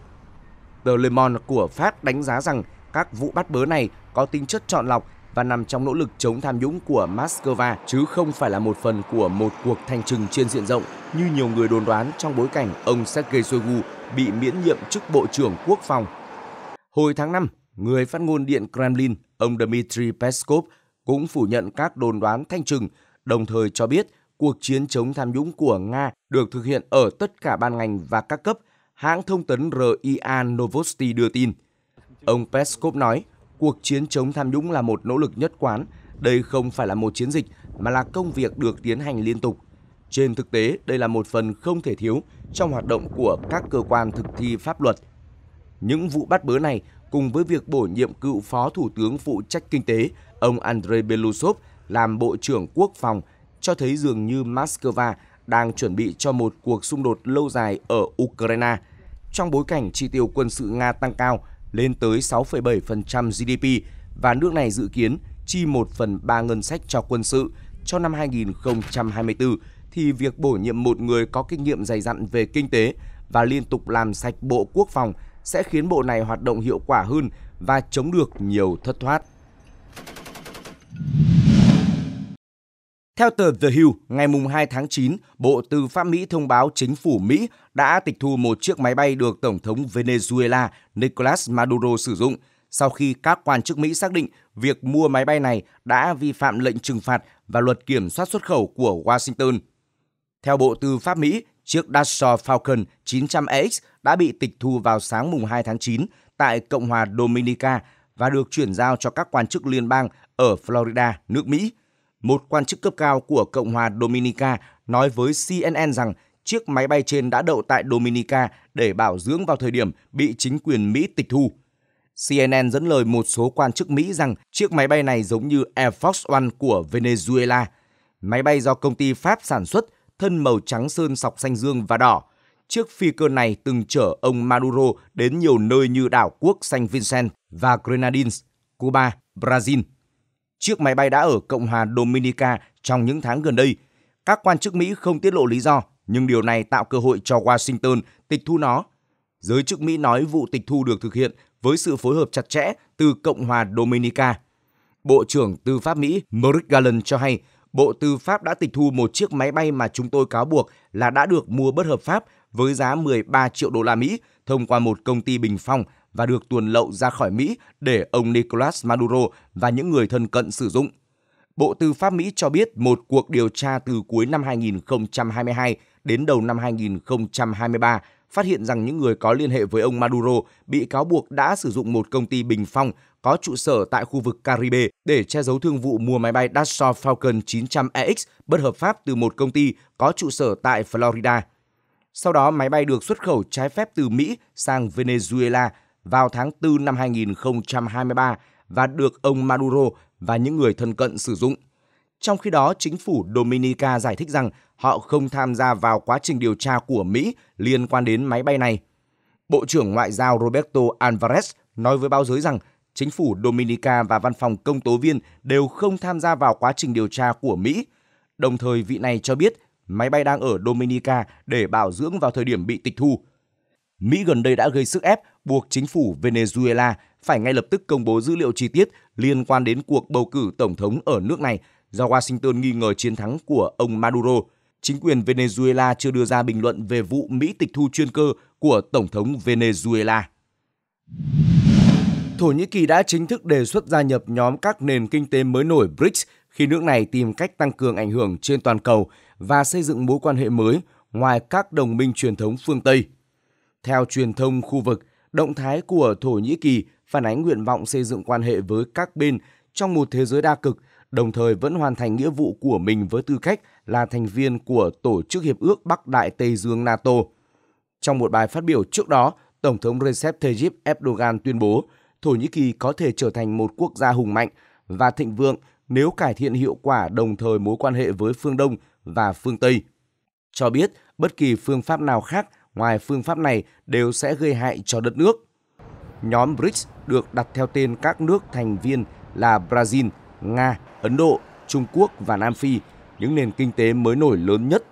Speaker 3: The Le Monde của Pháp đánh giá rằng các vụ bắt bớ này có tính chất chọn lọc và nằm trong nỗ lực chống tham nhũng của Moscow chứ không phải là một phần của một cuộc thanh trừng trên diện rộng như nhiều người đồn đoán trong bối cảnh ông Sergei Shoigu bị miễn nhiệm chức Bộ trưởng Quốc phòng. Hồi tháng 5, người phát ngôn Điện Kremlin, ông Dmitry Peskov cũng phủ nhận các đồn đoán thanh trừng, đồng thời cho biết cuộc chiến chống tham nhũng của Nga được thực hiện ở tất cả ban ngành và các cấp, hãng thông tấn RIA Novosti đưa tin. Ông Peskov nói, cuộc chiến chống tham nhũng là một nỗ lực nhất quán, đây không phải là một chiến dịch mà là công việc được tiến hành liên tục. Trên thực tế, đây là một phần không thể thiếu trong hoạt động của các cơ quan thực thi pháp luật. Những vụ bắt bớ này cùng với việc bổ nhiệm cựu phó thủ tướng phụ trách kinh tế, ông Andrei Belousov làm Bộ trưởng Quốc phòng cho thấy dường như Moscow đang chuẩn bị cho một cuộc xung đột lâu dài ở Ukraine. Trong bối cảnh chi tiêu quân sự Nga tăng cao lên tới 6,7% GDP và nước này dự kiến chi 1 phần 3 ngân sách cho quân sự cho năm 2024, thì việc bổ nhiệm một người có kinh nghiệm dày dặn về kinh tế và liên tục làm sạch Bộ Quốc phòng sẽ khiến bộ này hoạt động hiệu quả hơn và chống được nhiều thất thoát. Theo tờ The Hill, ngày 2 tháng 9, Bộ Tư pháp Mỹ thông báo chính phủ Mỹ đã tịch thu một chiếc máy bay được Tổng thống Venezuela Nicolas Maduro sử dụng sau khi các quan chức Mỹ xác định việc mua máy bay này đã vi phạm lệnh trừng phạt và luật kiểm soát xuất khẩu của Washington. Theo Bộ Tư pháp Mỹ, chiếc Dassault Falcon 900X đã bị tịch thu vào sáng mùng 2 tháng 9 tại Cộng hòa Dominica và được chuyển giao cho các quan chức liên bang ở Florida, nước Mỹ – một quan chức cấp cao của Cộng hòa Dominica nói với CNN rằng chiếc máy bay trên đã đậu tại Dominica để bảo dưỡng vào thời điểm bị chính quyền Mỹ tịch thu. CNN dẫn lời một số quan chức Mỹ rằng chiếc máy bay này giống như Air Force One của Venezuela. Máy bay do công ty Pháp sản xuất, thân màu trắng sơn sọc xanh dương và đỏ. Chiếc phi cơ này từng chở ông Maduro đến nhiều nơi như đảo quốc Saint Vincent và Grenadines, Cuba, Brazil chiếc máy bay đã ở Cộng hòa Dominica trong những tháng gần đây. Các quan chức Mỹ không tiết lộ lý do, nhưng điều này tạo cơ hội cho Washington tịch thu nó. Giới chức Mỹ nói vụ tịch thu được thực hiện với sự phối hợp chặt chẽ từ Cộng hòa Dominica. Bộ trưởng Tư pháp Mỹ Merrick Garland cho hay, Bộ Tư pháp đã tịch thu một chiếc máy bay mà chúng tôi cáo buộc là đã được mua bất hợp pháp với giá 13 triệu đô la Mỹ thông qua một công ty bình phong và được tuồn lậu ra khỏi Mỹ để ông Nicolas Maduro và những người thân cận sử dụng. Bộ Tư pháp Mỹ cho biết một cuộc điều tra từ cuối năm 2022 đến đầu năm 2023 phát hiện rằng những người có liên hệ với ông Maduro bị cáo buộc đã sử dụng một công ty bình phong có trụ sở tại khu vực Caribe để che giấu thương vụ mua máy bay Dassault Falcon 900 EX bất hợp pháp từ một công ty có trụ sở tại Florida. Sau đó, máy bay được xuất khẩu trái phép từ Mỹ sang Venezuela vào tháng 4 năm 2023 và được ông Maduro và những người thân cận sử dụng. Trong khi đó, chính phủ Dominica giải thích rằng họ không tham gia vào quá trình điều tra của Mỹ liên quan đến máy bay này. Bộ trưởng Ngoại giao Roberto Alvarez nói với báo giới rằng chính phủ Dominica và văn phòng công tố viên đều không tham gia vào quá trình điều tra của Mỹ. Đồng thời, vị này cho biết máy bay đang ở Dominica để bảo dưỡng vào thời điểm bị tịch thu. Mỹ gần đây đã gây sức ép buộc chính phủ Venezuela phải ngay lập tức công bố dữ liệu chi tiết liên quan đến cuộc bầu cử tổng thống ở nước này do Washington nghi ngờ chiến thắng của ông Maduro. Chính quyền Venezuela chưa đưa ra bình luận về vụ Mỹ tịch thu chuyên cơ của Tổng thống Venezuela. Thổ Nhĩ Kỳ đã chính thức đề xuất gia nhập nhóm các nền kinh tế mới nổi BRICS khi nước này tìm cách tăng cường ảnh hưởng trên toàn cầu và xây dựng mối quan hệ mới ngoài các đồng minh truyền thống phương Tây. Theo truyền thông khu vực, Động thái của Thổ Nhĩ Kỳ phản ánh nguyện vọng xây dựng quan hệ với các bên trong một thế giới đa cực, đồng thời vẫn hoàn thành nghĩa vụ của mình với tư cách là thành viên của Tổ chức Hiệp ước Bắc Đại Tây Dương NATO. Trong một bài phát biểu trước đó, Tổng thống Recep Tayyip Erdogan tuyên bố Thổ Nhĩ Kỳ có thể trở thành một quốc gia hùng mạnh và thịnh vượng nếu cải thiện hiệu quả đồng thời mối quan hệ với phương Đông và phương Tây. Cho biết bất kỳ phương pháp nào khác ngoài phương pháp này đều sẽ gây hại cho đất nước. Nhóm BRICS được đặt theo tên các nước thành viên là Brazil, Nga, Ấn Độ, Trung Quốc và Nam Phi, những nền kinh tế mới nổi lớn nhất.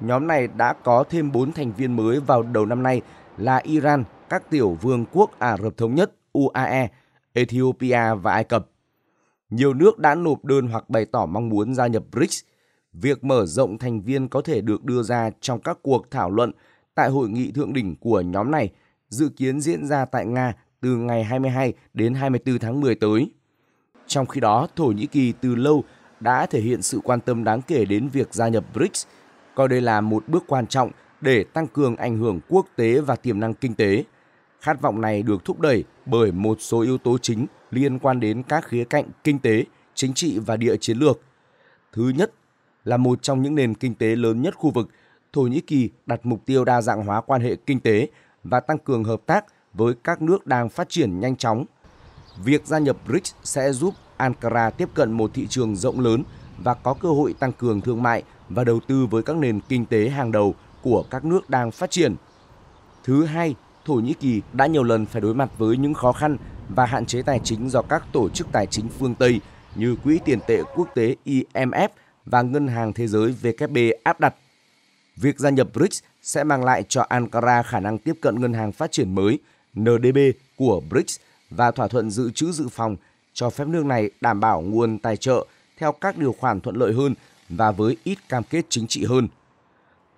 Speaker 3: Nhóm này đã có thêm 4 thành viên mới vào đầu năm nay là Iran, các tiểu vương quốc Ả Rập Thống Nhất UAE, Ethiopia và Ai Cập. Nhiều nước đã nộp đơn hoặc bày tỏ mong muốn gia nhập BRICS. Việc mở rộng thành viên có thể được đưa ra trong các cuộc thảo luận tại hội nghị thượng đỉnh của nhóm này dự kiến diễn ra tại Nga từ ngày 22 đến 24 tháng 10 tới. Trong khi đó, Thổ Nhĩ Kỳ từ lâu đã thể hiện sự quan tâm đáng kể đến việc gia nhập BRICS, coi đây là một bước quan trọng để tăng cường ảnh hưởng quốc tế và tiềm năng kinh tế. Khát vọng này được thúc đẩy bởi một số yếu tố chính liên quan đến các khía cạnh kinh tế, chính trị và địa chiến lược. Thứ nhất là một trong những nền kinh tế lớn nhất khu vực – Thổ Nhĩ Kỳ đặt mục tiêu đa dạng hóa quan hệ kinh tế và tăng cường hợp tác với các nước đang phát triển nhanh chóng. Việc gia nhập BRICS sẽ giúp Ankara tiếp cận một thị trường rộng lớn và có cơ hội tăng cường thương mại và đầu tư với các nền kinh tế hàng đầu của các nước đang phát triển. Thứ hai, Thổ Nhĩ Kỳ đã nhiều lần phải đối mặt với những khó khăn và hạn chế tài chính do các tổ chức tài chính phương Tây như Quỹ tiền tệ quốc tế IMF và Ngân hàng Thế giới WB áp đặt. Việc gia nhập BRICS sẽ mang lại cho Ankara khả năng tiếp cận ngân hàng phát triển mới NDB của BRICS và thỏa thuận dự trữ dự phòng cho phép nước này đảm bảo nguồn tài trợ theo các điều khoản thuận lợi hơn và với ít cam kết chính trị hơn.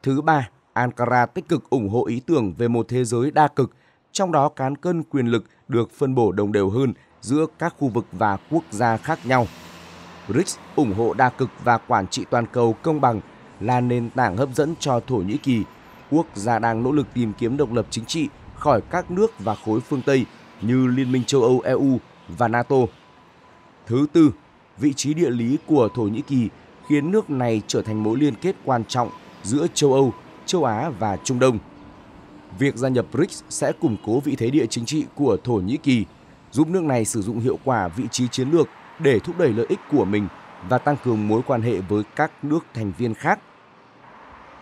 Speaker 3: Thứ ba, Ankara tích cực ủng hộ ý tưởng về một thế giới đa cực, trong đó cán cân quyền lực được phân bổ đồng đều hơn giữa các khu vực và quốc gia khác nhau. BRICS ủng hộ đa cực và quản trị toàn cầu công bằng – là nền tảng hấp dẫn cho Thổ Nhĩ Kỳ, quốc gia đang nỗ lực tìm kiếm độc lập chính trị khỏi các nước và khối phương Tây như Liên minh châu Âu EU và NATO. Thứ tư, vị trí địa lý của Thổ Nhĩ Kỳ khiến nước này trở thành mối liên kết quan trọng giữa châu Âu, châu Á và Trung Đông. Việc gia nhập BRICS sẽ củng cố vị thế địa chính trị của Thổ Nhĩ Kỳ, giúp nước này sử dụng hiệu quả vị trí chiến lược để thúc đẩy lợi ích của mình và tăng cường mối quan hệ với các nước thành viên khác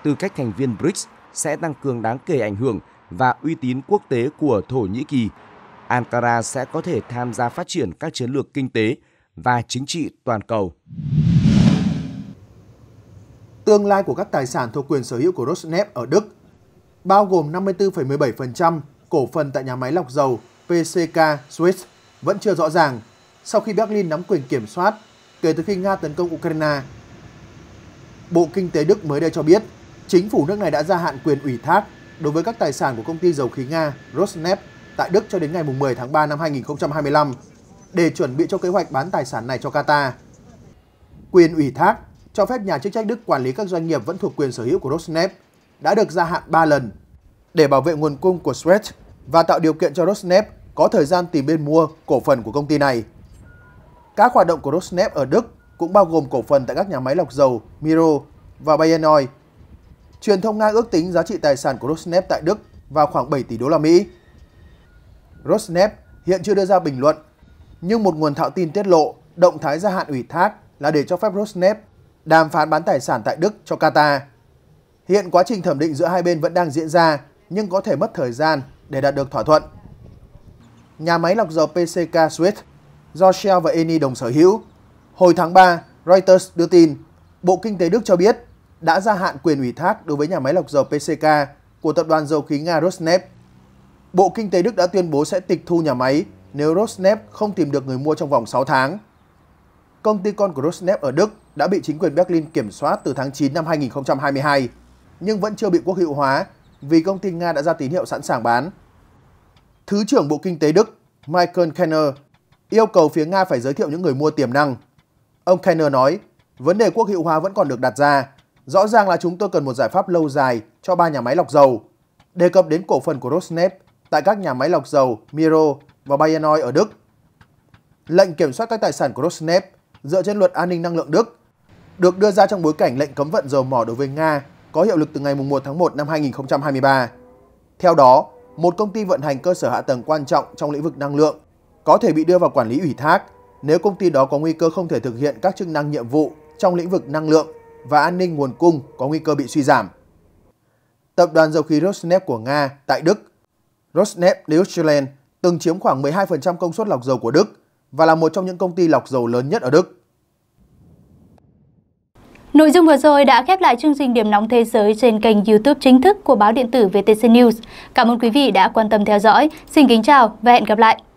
Speaker 3: tư cách thành viên BRICS sẽ tăng cường đáng kể ảnh hưởng và uy tín quốc tế của Thổ Nhĩ Kỳ. Ankara sẽ có thể tham gia phát triển các chiến lược kinh tế và chính trị toàn cầu.
Speaker 1: Tương lai của các tài sản thuộc quyền sở hữu của Rosneft ở Đức bao gồm 54,17% cổ phần tại nhà máy lọc dầu PCK Swiss vẫn chưa rõ ràng sau khi Berlin nắm quyền kiểm soát kể từ khi Nga tấn công Ukraine. Bộ Kinh tế Đức mới đây cho biết Chính phủ nước này đã gia hạn quyền ủy thác đối với các tài sản của công ty dầu khí Nga Rosneft tại Đức cho đến ngày 10 tháng 3 năm 2025 để chuẩn bị cho kế hoạch bán tài sản này cho Qatar. Quyền ủy thác cho phép nhà chức trách Đức quản lý các doanh nghiệp vẫn thuộc quyền sở hữu của Rosneft đã được gia hạn 3 lần để bảo vệ nguồn cung của Suez và tạo điều kiện cho Rosneft có thời gian tìm bên mua cổ phần của công ty này. Các hoạt động của Rosneft ở Đức cũng bao gồm cổ phần tại các nhà máy lọc dầu Miro và Bayern truyền thông Nga ước tính giá trị tài sản của Rosneft tại Đức vào khoảng 7 tỷ đô la Mỹ. Rosneft hiện chưa đưa ra bình luận, nhưng một nguồn thạo tin tiết lộ động thái gia hạn ủy thác là để cho phép Rosneft đàm phán bán tài sản tại Đức cho Qatar. Hiện quá trình thẩm định giữa hai bên vẫn đang diễn ra nhưng có thể mất thời gian để đạt được thỏa thuận. Nhà máy lọc dầu PCK Swift do Shell và Eni đồng sở hữu. Hồi tháng 3, Reuters đưa tin, Bộ Kinh tế Đức cho biết đã gia hạn quyền ủy thác đối với nhà máy lọc dầu PCK của tập đoàn dầu khí Nga Rosneft. Bộ Kinh tế Đức đã tuyên bố sẽ tịch thu nhà máy nếu Rosneft không tìm được người mua trong vòng 6 tháng. Công ty con của Rosneft ở Đức đã bị chính quyền Berlin kiểm soát từ tháng 9 năm 2022, nhưng vẫn chưa bị quốc hữu hóa vì công ty Nga đã ra tín hiệu sẵn sàng bán. Thứ trưởng Bộ Kinh tế Đức Michael Kenner yêu cầu phía Nga phải giới thiệu những người mua tiềm năng. Ông Kenner nói, vấn đề quốc hữu hóa vẫn còn được đặt ra Rõ ràng là chúng tôi cần một giải pháp lâu dài cho ba nhà máy lọc dầu. Đề cập đến cổ phần của Rosneft tại các nhà máy lọc dầu Miro và Bayernoi ở Đức. Lệnh kiểm soát các tài sản của Rosneft dựa trên luật an ninh năng lượng Đức được đưa ra trong bối cảnh lệnh cấm vận dầu mỏ đối với Nga có hiệu lực từ ngày 1 tháng 1 năm 2023. Theo đó, một công ty vận hành cơ sở hạ tầng quan trọng trong lĩnh vực năng lượng có thể bị đưa vào quản lý ủy thác nếu công ty đó có nguy cơ không thể thực hiện các chức năng nhiệm vụ trong lĩnh vực năng lượng và an ninh nguồn cung có nguy cơ bị suy giảm. Tập đoàn dầu khí Rosneft của Nga tại Đức, Rosneft Deutschland từng chiếm khoảng 12% công suất lọc dầu của Đức và là một trong những công ty lọc dầu lớn nhất ở Đức.
Speaker 2: Nội dung vừa rồi đã khép lại chương trình Điểm nóng thế giới trên kênh YouTube chính thức của báo điện tử VTC News. Cảm ơn quý vị đã quan tâm theo dõi. Xin kính chào và hẹn gặp lại.